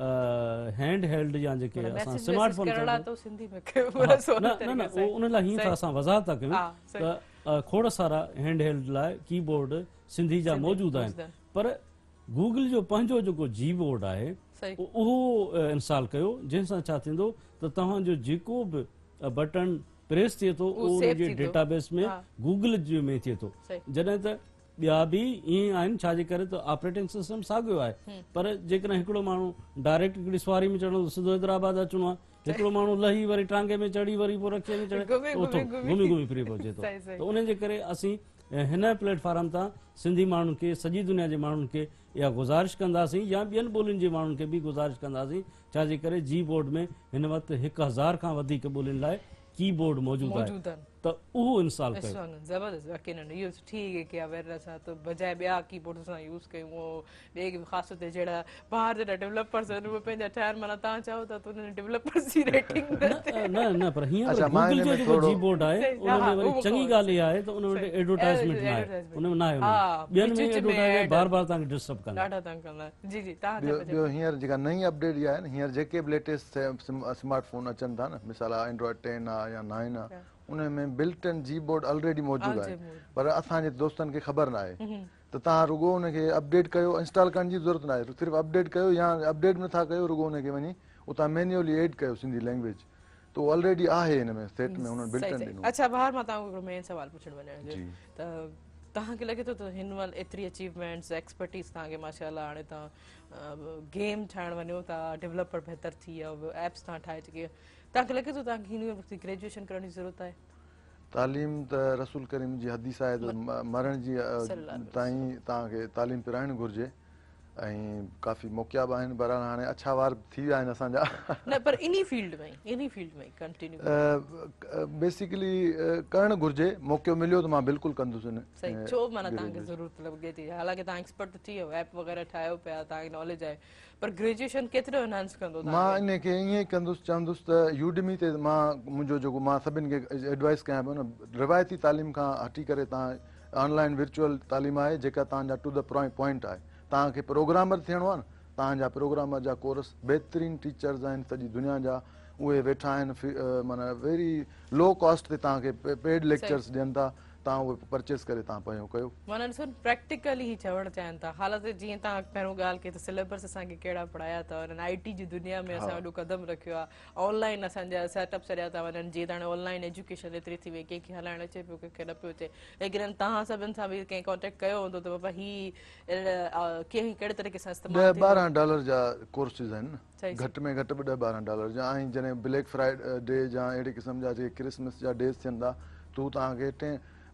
हैंड हेल्ड या स्मार्टफोन था वज़ाहता कयूं त खोड़ सारा हैंड हेल्ड लाइ की बोर्ड सिंधी जा मौजूद आहिनि पर गूगल जो पंहिंजो जेको जी बोर्ड आहे उहो इंस्टॉल कयो जंहिं सां छा थींदो त तव्हांजो जेको बि बटन प्रेस थिए थो उहो डेटा में गूगल में थिए थो ॿिया बि ईअं आहिनि छाजे करे त ऑपरेटिंग सिस्टम साॻियो आहे पर जेकॾहिं हिकिड़ो माण्हू डायरेक्ट हिकिड़ी सुवारी में चढ़णो त सिधो हैदराबाद अचणो आहे हिकिड़ो माण्हू लही वरी टांगे में चढ़ी वरी पोइ रखी करे उनजे करे असीं हिन प्लेटफॉर्म तां सिंधी माण्हुनि खे सॼी दुनिया जे माण्हुनि खे इहा गुज़ारिश कंदासीं या ॿियनि ॿोलियुनि जे माण्हुनि खे बि गुज़ारिश कंदासीं छाजे करे जी बोर्ड में हिन वक़्तु हिकु हज़ार खां वधीक ॿोलियुनि लाइ की बोर्ड मौजूदु आहे तो उहो इंस्टॉल कयो ज़बरदस्तु यकीनन इहो तो सुठी जेकी आहे वेरल सां त बजाए ॿिया कीबोर्ड से तो यूज़ कर वो एक खास ख़ासि जेड़ा बाहर जेड़ा डेवलपर्स आहिनि उहे पंहिंजा ठाहिनि माना ता चाहो तो उन डेवलपर्स जी रेटिंग ना ना पर हींअर अच्छा, गूगल जो कीबोर्ड हाँ, तो हाँ, है आहे उन में वरी चङी ॻाल्हि इहा आहे उन वटि एडवर्टाइज़मेंट ना आहे उन में न आहे ॿियनि में एडवर्टाइज़मेंट बार बार तव्हांखे डिस्टर्ब कंदा डाटा तंग कंदा जी जी तव्हां जो हियर जेका नई अपडेट या है हियर जेके लेटेस्ट स्मार्टफोन अचन था ना मिसाल एंड्राइड 10 या 9 आहे अच्छा। बिल्टन जी बोर्ड ऑलरेडी मौजूदु आहे पर असांजे दोस्तनि खे ख़बर न आहे त तव्हां रुगो हुनखे अपडेट कयो इंस्टॉल करण जी ज़रूरत न आहे सिर्फ़ु अपडेट कयो या अपडेट नथा कयो रुगो हुनखे वञीवेज आहे तव्हांखे लॻे थो तो त तो हिन महिल एतिरी अचीवमेंट्स एक्सपर्टीज़ तव्हांखे माशाला हाणे तव्हां गेम ठाहिण वञो था डेवलपर बहितर थी विया एप्स तव्हां ठाहे सघियो तव्हांखे लॻे थो तव्हांखे हिन वक़्तु ग्रेजुएशन करण जी ज़रूरत आहे तालीम त ता रसूल करीम जी हदीस आहे त मरण जी ताईं तव्हांखे तालीम पिराइणु घुरिजे ऐं काफ़ी मौक़िया बि आहिनि पर अछा वार थी विया आहिनि एडवाइज़ कयां पियो न रिवायती तालीम खां हटी करे तव्हां ऑनलाइन विर्चुअल तालीम आहे जेका तव्हांजा टू पॉइंट आहे तव्हांखे प्रोग्रामर थियणो आहे न तव्हांजा प्रोग्रामर जा कोर्स बहितरीन टीचर्स आहिनि सॼी दुनिया जा उहे वेठा आहिनि माना वेरी लो कॉस्ट ते तव्हांखे पेड लेक्चर्स ॾियनि था तव्हां उहे परचेस करे तव्हां पंहिंजो कयो माना ॾिसो प्रैक्टिकली ई चवणु चाहिनि था हालांकि जीअं तव्हां पहिरियों ॻाल्हि कई त सिलेबस असांखे कहिड़ा पढ़ाया था वञनि आई जी दुनिया में असां वॾो क़दम रखियो आहे ऑनलाइन असांजा सेटअप छॾिया था वञनि जीअं त ऑनलाइन एजुकेशन एतिरी थी वई कंहिंखे हलाइणु अचे पियो कंहिंखे न पियो अचे लेकिन तव्हां सभिनि सां बि कंहिं कॉन्टेक्ट कयो हूंदो त बाबा ही कंहिं कहिड़े तरीक़े सां इस्तेमालु ॿारहं डॉलर जा कोर्सिस आहिनि घटि में घटि बि डॉलर जा आहिनि ब्लैक फ्राइडे जा अहिड़े क़िस्म जा क्रिसमस जा डेज़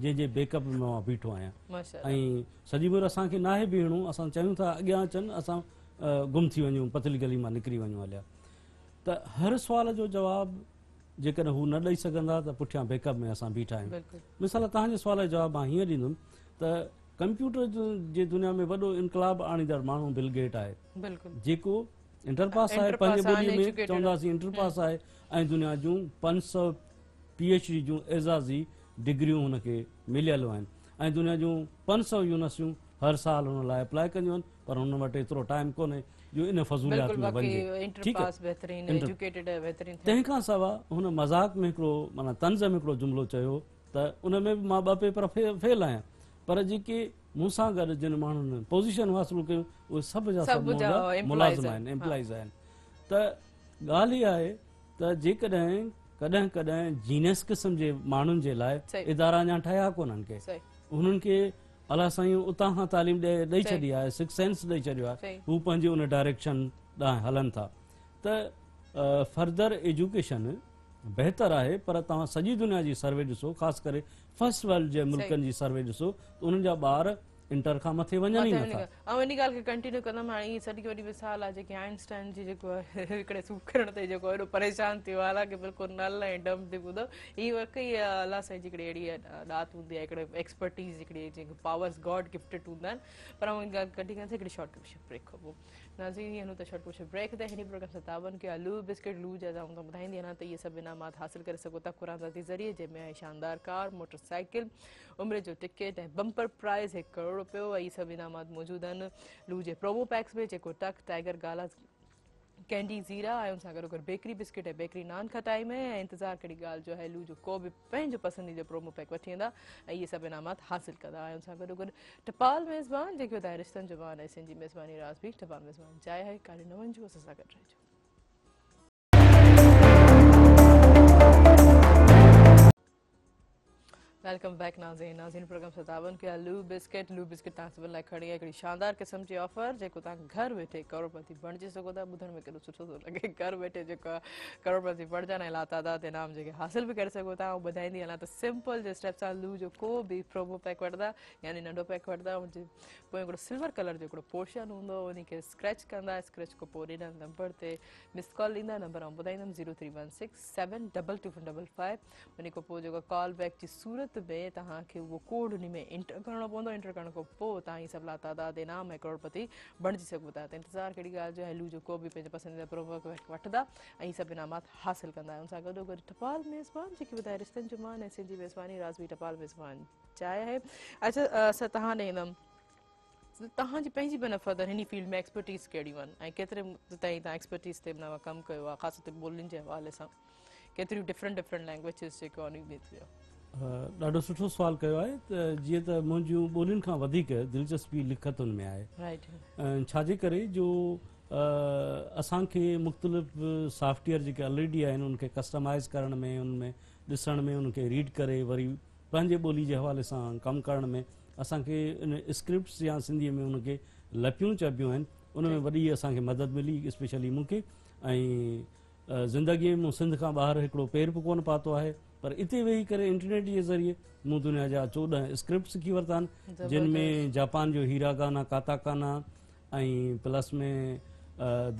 जंहिंजे बेकअप में मां बीठो आहियां ऐं सॼी भेर असांखे नाहे बीहणो असां चाहियूं था अॻियां अचनि असां गुम थी वञूं पतली गली मां निकिरी वञूं हलिया त हर सवाल जो जवाबु जेकॾहिं हू न ॾेई सघंदा त पुठियां बेकअप में असां बीठा आहियूं मिसाल तव्हांजे सुवाल जो जवाब मां हीअं ॾींदुमि त कंप्यूटर जे दुनिया में वॾो इनकलाब आणींदड़ माण्हू बिलगेट आहे जेको इंटरपास आहे चवंदासीं इंटरपास आहे ऐं दुनिया जूं पंज सौ पी एच डी जूं एजाज़ी डिग्रियूं खे मिलियल आहिनि ऐं दुनिया जूं पंज सौ यूनिवर्सिटियूं हर साल हुन लाइ अप्लाई कंदियूं आहिनि पर हुन वटि एतिरो टाइम कोन्हे जो इन फज़ूलियात में वञे ठीकु आहे तंहिंखां सवाइ हुन मज़ाक में हिकिड़ो माना तंज़ में हिकिड़ो जुमिलो चयो त उन में बि मां ॿ पेपर फे फेल आहियां पर जेके मूंसां गॾु जिन माण्हुनि पोज़ीशन हासिलु कयूं उहे सभु जा सभु मुलाज़िम आहिनि एम्प्लॉइज़ आहिनि त ॻाल्हि इहा आहे त जेकॾहिं कॾहिं कॾहिं जीनियस क़िस्म जे माण्हुनि जे लाइ इदारा अञा ठहिया कोन्हनि खे हुननि खे अला साईं उतां खां तालीम ॾे ॾेई छॾी आहे सिक्स सेंस ॾेई छॾियो आहे हू उन डायरेक्शन ॾांहुं हलनि था त फर्दर एजुकेशन बहितर आहे पर तव्हां सॼी दुनिया जी सर्वे ॾिसो ख़ासि करे फर्स्ट वर्ल्ड जे मुल्कनि जी सर्वे ॾिसो उन्हनि जा ॿार इंटर खां मथे वञा ऐं इन ॻाल्हि खे कंटिन्यू कंदमि हाणे वॾी मिसाल आहे जेकी आइंस्टाइन जी जेको आहे सूखण ते नल ऐं डम बि ॿुधो हीअ अला साईं हूंदी आहे पावर्स गॉड हूंदा आहिनि पर नाजीन ये तो शर्ट ब्रेक त प्रोग्राम सतावन के आलू बिस्किट लू जैसा हूँ तो बताई ना तो ये सब इनाम हासिल कर सो तक क़ुर ज़रिए जैमें शानदार कार मोटरसाइकिल उम्र जो टिकट ऐं बम्पर प्राइज़ एक करोड़ रुपये ये सब इनाम इनामात लू के प्रोमो पैक्स में जो टक टाइगर गाला कैंडी ज़ीरा ऐं उन सां बेकरी बिस्किट ऐं बेकरी नान खां टाइम ऐं इंतज़ारु कहिड़ी ॻाल्हि जो आहे लू जो को भी पंहिंजो पसंदीदा प्रोमो पैक वठी वेंदा ऐं इहे हासिल कंदा ऐं उन सां टपाल मेज़बान जो वधाए रिश्तनि जबान आहे सिंधी मेज़बानी राज़ बि टपाल मेज़बान जाइ है कारे नवनि जो असां सां गॾु welcome back Nazeen Nazeen programme सतावन के लू बिस्किट लू बिस्किट तव्हां सभिनि लाइ शानदार क़िस्म की ऑफर जो घर वेठे करोड़पति बणजी सघो था में केॾो सुनो थो तो घर वेठे जेको करोड़पति बणजन ला लातादात इनाम जो हासिल भी कर सो था ऐं ॿुधाईंदी सिंपल जो स्टेप सां लू जो को भी प्रोमो पैक वा यानी नंबर पैक वा हुनजे सिल्वर कलर जो पोर्शन होंगे उन्हीं खे स्क्रैच कह स्क्रैच को नंबर से मिस कॉल ईंदा नंबर आउं बुधाइंदम zero three one six seven double two double five उन्हीं को कॉल बैक की सूरत के वो कोड नि में इंटर करिणो पवंदो इंटर को पो ताई सब लाता दा दे नाम है करोड़पति बणिजी सघो था त इंतज़ारु कहिड़ी ॻाल्हि जो हलू जेको बि पंहिंजे पसंदीदा प्रोग्राम वठंदा ऐं सभु इनामात हासिलु कंदा आहियूं गदो गर टपाल मेज़बान जेकी बता रिश्तनि जुमान ऐं सिंधी मेज़बानी राज़वी टपाल मेज़बान चाय है अच्छा असां तव्हां ॾे तव्हांजी पंहिंजी बनफ़त इन फील्ड में एक्सपर्टीज़ कहिड़ियूं वन ऐं केतिरे ताईं तव्हां एक्सपर्टीज़ ते माना कमु कयो आहे ख़ासि तौर ते ॿोलियुनि जे हवाले सां केतिरियूं डिफरेंट डिफरेंट लैंग्वेजेस जेके आहिनि उहे ॾाढो सुठो सुवाल कयो आहे त जीअं त मुंहिंजियूं ॿोलियुनि खां वधीक दिलचस्पी लिखतुनि में आहे छाजे करे जो असांखे मुख़्तलिफ़ सॉफ्टवेयर जेके ऑलरेडी आहिनि उनखे कस्टमाइज़ करण में उनमें ॾिसण में उनखे रीड करे वरी पंहिंजे ॿोली जे हवाले सां कमु करण में असांखे इन स्क्रिप्ट्स या सिंधीअ में उनखे लपियूं चबियूं आहिनि उन में वॾी असांखे मदद मिली स्पेशली मूंखे ऐं ज़िंदगीअ में मूं सिंध खां ॿाहिरि हिकिड़ो पेर बि कोन पातो आहे पर इते वेही करे इंटरनेट जे ज़रिए मूं दुनिया जा चोॾहं स्क्रिप्ट सिखी वरिता आहिनि जिन में जापान जो हीरा गाना काता काना ऐं प्लस में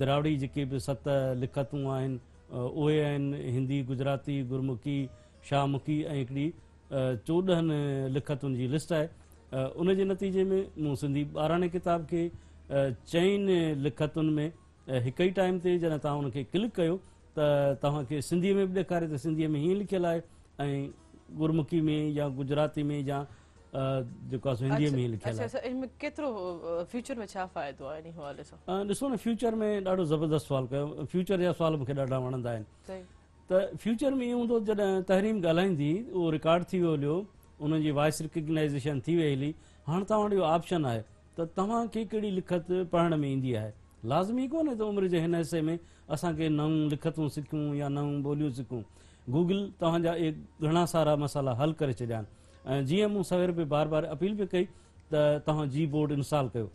द्रावड़ी जेके बि सत लिखतूं आहिनि उहे आहिनि हिंदी गुजराती गुरमुखी शाहमुखी ऐं हिकिड़ी चोॾहनि लिखतुनि जी लिस्ट आहे उन जे नतीजे में मूं सिंधी ॿारनि किताब खे चइनि लिखतुनि में हिकु ई टाइम ते जॾहिं तव्हां हुनखे क्लिक कयो त तव्हांखे सिंधीअ में बि ॾेखारे त सिंधीअ में हीअं लिखियलु आहे ऐं गुरमुखी में या गुजराती में या जेको आहे ॾिसो न फ्यूचर में ॾाढो ज़बरदस्तु कयो फ्यूचर जा सुवाल मूंखे ॾाढा वणंदा आहिनि त फ्यूचर में ईअं हूंदो जॾहिं तहरीम ॻाल्हाईंदी उहो रिकॉड थी वियो हुयो वॉइस रिकग्नाइज़ेशन थी वई हली हाणे तव्हां वटि इहो ऑप्शन आहे त तव्हांखे कहिड़ी लिखत पढ़ण में ईंदी आहे लाज़मी कोन्हे त उमिरि जे हिन हिसे में असांखे नयूं लिखतूं सिखूं या नयूं ॿोलियूं सिखूं गूगल तव्हांजा इहे घणा सारा मसाला हल करे छॾिया आहिनि ऐं जीअं मूं सवेर बि बार बार अपील बि कई त तव्हां जी बोर्ड इंस्टॉल कयो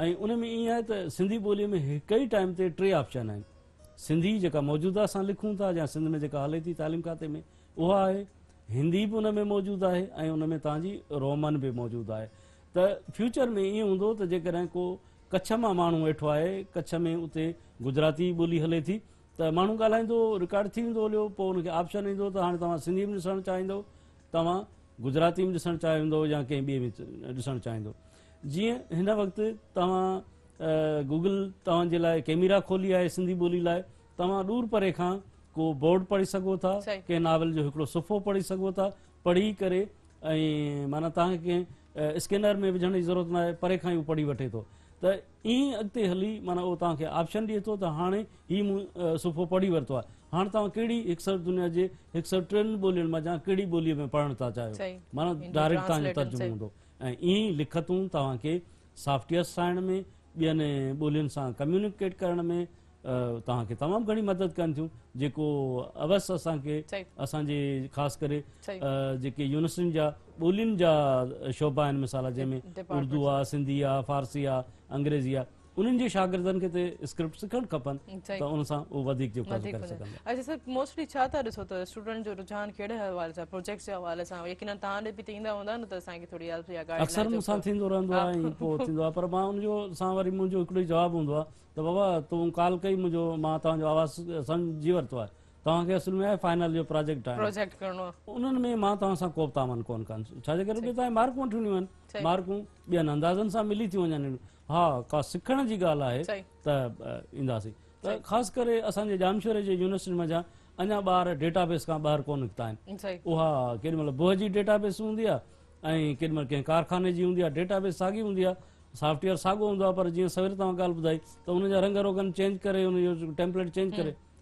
ऐं उन में ईअं आहे त सिंधी ॿोलीअ में हिकु ई टाइम ते टे ऑप्शन आहिनि सिंधी जेका मौजूदा असां लिखूं था या सिंध में जेका हले थी तालीम खाते में उहा आहे हिंदी बि उन में मौजूदु आहे ऐं उन में तव्हांजी रोमन बि मौजूदु आहे त फ्यूचर में ईअं हूंदो त जेकॾहिं को कच्छ मां माण्हू वेठो आहे कच्छ में उते गुजराती ॿोली हले थी त माण्हू ॻाल्हाईंदो रिकॉड थी वेंदो हलियो पोइ हुनखे ऑप्शन ईंदो त हाणे तव्हां सिंधी में ॾिसणु चाहींदो तव्हां गुजराती में ॾिसणु चाहींदव या कंहिं ॿिए में ॾिसणु चाहींदो जीअं हिन वक़्तु तव्हां गूगल तव्हांजे लाइ कैमरा खोली आहे सिंधी ॿोली लाइ तव्हां दूर परे खां को बोर्ड पढ़ी सघो था कंहिं नॉविल जो हिकिड़ो सुफ़ो पढ़ी सघो था पढ़ी करे ऐं माना तव्हांखे कंहिं में विझण जी ज़रूरत न परे खां ई पढ़ी वठे थो त ईअं अॻिते हली माना उहो तव्हांखे ऑप्शन ॾिए थो त हाणे हीउ मूं सुफ़ो पढ़ी वरितो आहे हाणे तव्हां कहिड़ी हिकु सौ दुनिया जे हिकु सौ टिनि ॿोलियुनि मां जा कहिड़ी ॿोलीअ में पढ़ण था चाहियो माना डायरेक्ट तव्हांजो तर्जुमो हूंदो ऐं ईअं ई लिखतूं तव्हांखे सॉफ्टवेयर ठाहिण में ॿियनि ॿोलियुनि सां कम्यूनिकेट करण में तव्हांखे तमामु घणी मदद कनि थियूं जेको अवस असांखे असांजे ख़ासि करे जेके यूनिसियुनि जा ॿोलियुनि जा शोभा आहिनि मिसाल जंहिंमें उर्दू आहे सिंधी आहे फारसी आहे अंग्रेजी आहे उन्हनि जे शागिर्दनि खे स्क्रिप्ट सिखणु खपनि सां वरी मुंहिंजो हिकिड़ो जवाबु हूंदो आहे त बाबा तूं काल कई मुंहिंजो मां तव्हांजो आवाज़ु सम्झी वरितो आहे तव्हांखे असुल में आहे फाइनल जो प्रोजेक्ट आहे उन्हनि में मां तव्हां सां कोप तानि कोन कनि छाजे करे तव्हांखे मार्कूं वठणियूं आहिनि मार्कूं ॿियनि अंदाज़नि सां मिली थी वञनि हा का सिखण जी ॻाल्हि आहे त ईंदासीं त ख़ासि करे असांजे जामशोर जे यूनिवर्सिटी मा अञा ॿार डेटाबेस खां ॿाहिरि कोनिकिता आहिनि उहा केॾी महिल बुह जी डेटाबेस हूंदी आहे ऐं केॾी महिल कंहिं कारखाने जी हूंदी आहे डेटाबेस साॻी हूंदी आहे सॉफ्टवेयर साॻियो हूंदो आहे पर जीअं सवेल तव्हां ॻाल्हि ॿुधाई त हुनजा रंग रोगन चेंज करे उनजो टैम्पलेट चेंज करे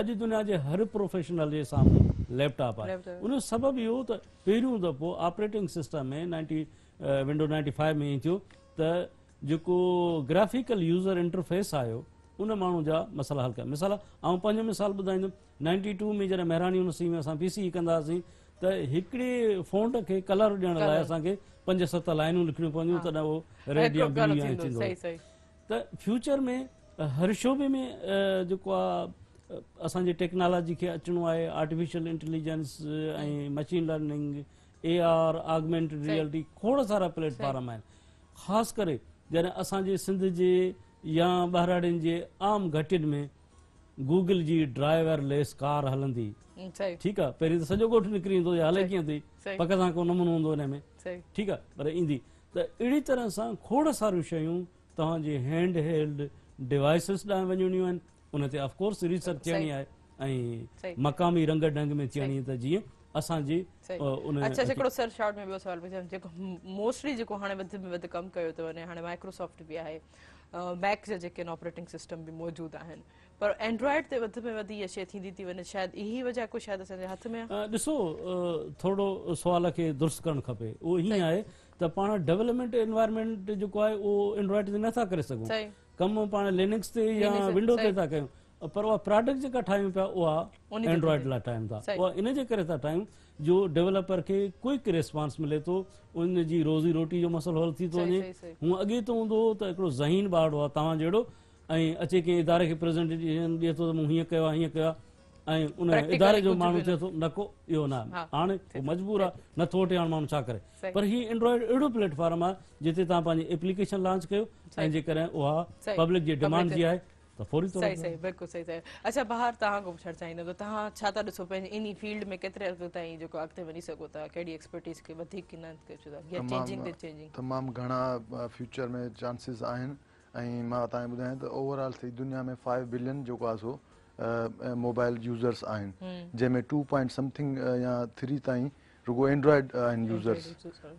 अॼु दुनिया जे हर प्रोफेशनल जे साम्हूं लैपटॉप आहे उनजो सबबु इहो त पहिरियों दफ़ो ऑपरेटिंग सिस्टम में नाइंटी विंडो नाइंटी फाइव में ई थियो त जेको ग्राफिकल यूज़र इंटरफेस आयो उन माण्हू जा मसाला हल कया मिसाल आऊं पंहिंजो मिसाल ॿुधाईंदुमि नाइंटी टू में जॾहिं महिरी में असां पी सी हुआसीं त हिकिड़े फोंड खे कलर ॾियण लाइ असांखे पंज सत लाइनूं लिखणियूं पवंदियूं तॾहिं उहो रेडियो त फ्यूचर में हर शोबे में जेको आहे असांजे टेक्नोलॉजी खे अचिणो आहे आर्टिफिशियल इंटेलिजेंस ऐं machine learning A R augment reality खोड़ सारा प्लेटफॉर्म आहिनि ख़ासि करे जॾहिं असांजे सिंध जे या बहिराणिनि जे आम घटियुनि में गूगल जी ड्राइवर लेस कार हलंदी ठीकु आहे पहिरीं त सॼो ॻोठु निकिरी ईंदो या हले कीअं थी पक सां को नमूनो हूंदो हिन में ठीकु आहे पर ईंदी त अहिड़ी तरह सां खोड़ सारियूं शयूं तव्हांजे हैंड हेल्ड डिवाइसिस ॾांहुं वञणियूं आहिनि उनते ऑफ कोर्स रिसर्च चियानी आए ए मकामी रंग ढंग में चियानी त जी असान जी अच्छा सेकडो सर शॉट में भी सवाल पूछ जे मोस्टली जको हाने वद में वद काम कयो तो ने हाने माइक्रोसॉफ्ट भी आए मैक जे जके ऑपरेटिंग सिस्टम भी मौजूद आहेन पर एंड्राइड ते वद में वदी अशे थी दीती वने शायद इही वजह को शायद असन दे हाथ में दिसो थोड़ो सवाल के दुरुस्त करण खपे ओही आए तो पा डेवलपमेंट एनवायरमेंट जो है वो एंड्रॉइड में ना कर सकूँ कमु पाण लिनक्स ते या विंडो ते था कयूं पर उहा प्रोडक्ट जेका ठाहियूं पिया उहा एंड्रॉइड लाइ ठाहियूं था उहा जे करे था ठाहियूं जो डेवलपर खे क्विक रिस्पॉन्स मिले थो उन जी रोज़ी रोटी जो मसालो हल थी थो वञे हूअं अॻे थो हूंदो त हिकिड़ो ज़हीन भाड़ो आहे तव्हां जहिड़ो ऐं अचे कंहिं इदारे खे प्रेज़ेंटेशन ॾिए थो त मूं हीअं कयो आहे हीअं कयो ऐं उन इदारे जो माण्हू चए थो न को इहो न हाणे उहो मजबूर आहे नथो वठे हाणे माण्हू छा करे पर हीउ एंड्रॉइड अहिड़ो प्लेटफॉर्म आहे जिते तव्हां पंहिंजी एप्लीकेशन लॉन्च कयो ऐं जेकॾहिं उहा पब्लिक जी डिमांड जी आहे त फौरी तौर सही सही बिल्कुल सही सही अच्छा बाहर तव्हां को पुछणु चाहींदो तव्हां छा था ॾिसो पंहिंजे इन फील्ड में केतिरे अर्थ ताईं जेको अॻिते वञी सघो था कहिड़ी एक्सपर्टीज़ खे वधीक न तमामु घणा फ्यूचर में चांसिस आहिनि ऐं मां तव्हांखे ॿुधायां त ओवरऑल सॼी दुनिया में फाइव बिलियन जेको आहे मोबाइल यूज़र्स आहिनि जंहिंमें टू पॉइंट समथिंग या थ्री ताईं रुगो एंड्रॉइड आहिनि यूज़र्स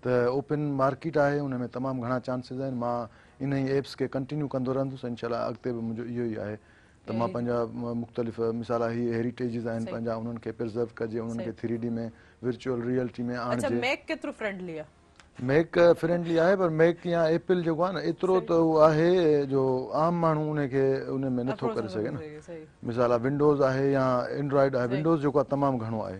त ओपन मार्केट आहे हुन में तमामु घणा चांसिस आहिनि मां इन ई एप्स खे कंटिन्यू कंदो रहंदुसि इनशाला अॻिते बि मुंहिंजो इहो ई आहे त मां पंहिंजा मुख़्तलिफ़ मिसाल हीअ हेरिटेजिस आहिनि पंहिंजा उन्हनि खे प्रिज़र्व कजे उन्हनि खे थ्री डी में वर्चुअल रियलिटी में आणिजे मैक अच्छा, केतिरो फ्रेंडली आहे मेक फ्रेंडली आहे पर मेक या एपिल जेको आहे न एतिरो त उहो आहे जो आम माण्हू उनखे उन में नथो करे सघे न मिसाल आहे विंडोज़ आहे या एंड्रॉइड आहे विंडोज़ जेको आहे तमामु घणो आहे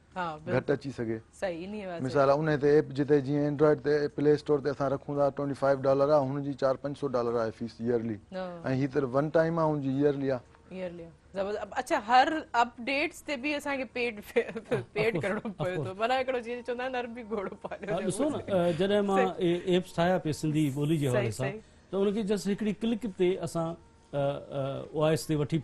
او گھٹ اچي سگه صحيح ني مثال اني ته ایپ جتي جي اينڊرائڊ تي پلي اسٽور تي اسا رکوندا 25 ڈالر هني جي 4 500 ڈالر آهي فيس ايئرلي ۽ هي تر ون ٽائم آهي ان جي ايئرلي آهي ايئرلي زبردست اب اچا هر اپڊيٽس تي به اسان کي پيڊ پيڊ ڪرڻو پيو ٿو بنا اڪڙو چيندا عربي گڙو پادو سونو جڏهن ما ایپس ٿايا پي سنڌي बोली جي هولي سا تو ان کي جس هڪڙي ڪلڪ تي اسا او ائس تي وٺي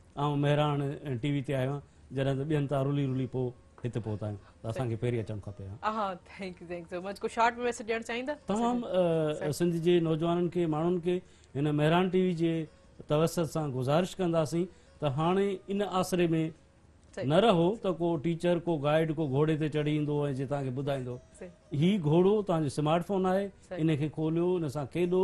ऐं टी ते आयो आहियां जॾहिं पहुता आहियूं त असांखे पहिरीं अचणु खपे तमामु सिंध जे नौजवाननि खे माण्हुनि खे हिन महिराण टीवी जे तवस सां गुज़ारिश कंदासीं त हाणे इन आसिरे में न रहो त को टीचर को गाइड को घोड़े ते चढ़ी ईंदो ऐं जे तव्हांखे ॿुधाईंदो हीउ घोड़ो तव्हांजो स्मार्ट फोन आहे इन खे खोलियो इन सां खेॾो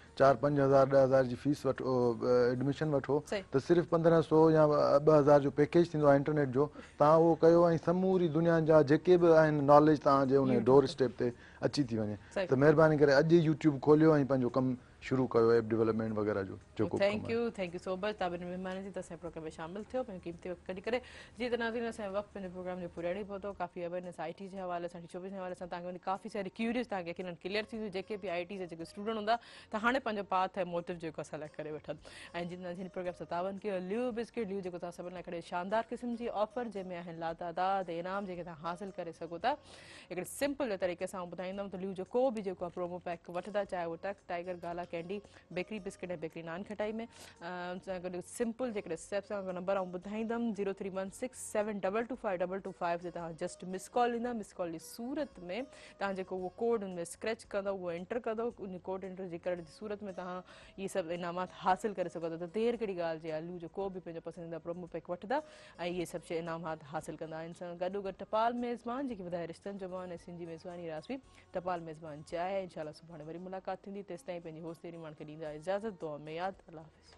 चार पंज हज़ार ॾह हज़ार जी फीस वठो एडमिशन वठो त सिर्फ़ु पंद्रहं सौ या ॿ हज़ार जो पैकेज थींदो आहे इंटरनेट जो तव्हां उहो कयो ऐं समूरी दुनिया जा जेके बि आहिनि नॉलेज तव्हांजे हुन डोर स्टेप ते अची थी वञे त महिरबानी करे अॼु यूट्यूब खोलियो ऐं पंहिंजो कमु शुरू कर वेब डेवलपमेंट वग़ैरह जो जेको thank you thank you so much ताबिन मेहमान जी तसे प्रोग्राम में शामिल थियो पंहिंजो क़ीमती वक्त कडी करे जीअं त नाज़ीन असांजो वक़्तु पंहिंजे प्रोग्राम जो नहीं पतो काफ़ी अवेयरनेस ने आईटी जे हवाले से 24 जे हवाले से ताके काफ़ी सारे क्यूरियस ताके यकीन क्लियर थी जेके बि आई टी जा जेके स्टूडेंट हूंदा त तो हाने पंजो पाथ है मोटिव जो असां लाइ करे बैठन ऐं जीअं नाज़ीन प्रोग्राम 57 के ल्यू बिस्किट ल्यू जेको ता सभिनि लाइ हिकिड़े शानदार क़िस्म जी ऑफर जे जंहिंमें आहिनि लातादाद इनाम जेके ता हासिल करे सको ता एक सिंपल तरीक़े से आउं ॿुधाईंदमि त ल्यू जो को भी जेको प्रोमो पैक वठंदा चाहे वो Tuc Tiger Gala bakery biscuit હે બેકરી નાન ખટાઈ મે ઉનસા ગયો સિમ્પલ જેકરે સ્ટેપ્સ નંબર બધાઈ દમ 03167225225 જે તાહ જસ્ટ મિસ્કોલ ઇના મિસ્કોલ ઇ સુરત મે તાજે કો વો કોડ ઉન મે સ્ક્રેચ કર દો વો એન્ટર કર દો કોડ એન્ટર જે કરડ સુરત મે તાહ યે સબ ઇનામાત حاصل કર સકતો તો તીર કડી ગાલ જે આલુ જો કો ભી પય પસંદ પ્રોમો પેક વઠતા આયે યે સબ ઇનામાત حاصل કરન ગડુ ગટપાલ મેજबान જે કી વદાઈ રિસ્તન જમવાન એ સંજી મેજવાણી રાસ્વી ટપાલ મેજबान ચાહે ઇન્શાલ્લા સુબાને વરી મુલાકાત થિંદી તેસ તાહી પય तेरी मन के नींद आए इजाज़त दो में याद अल्लाह हाफिज़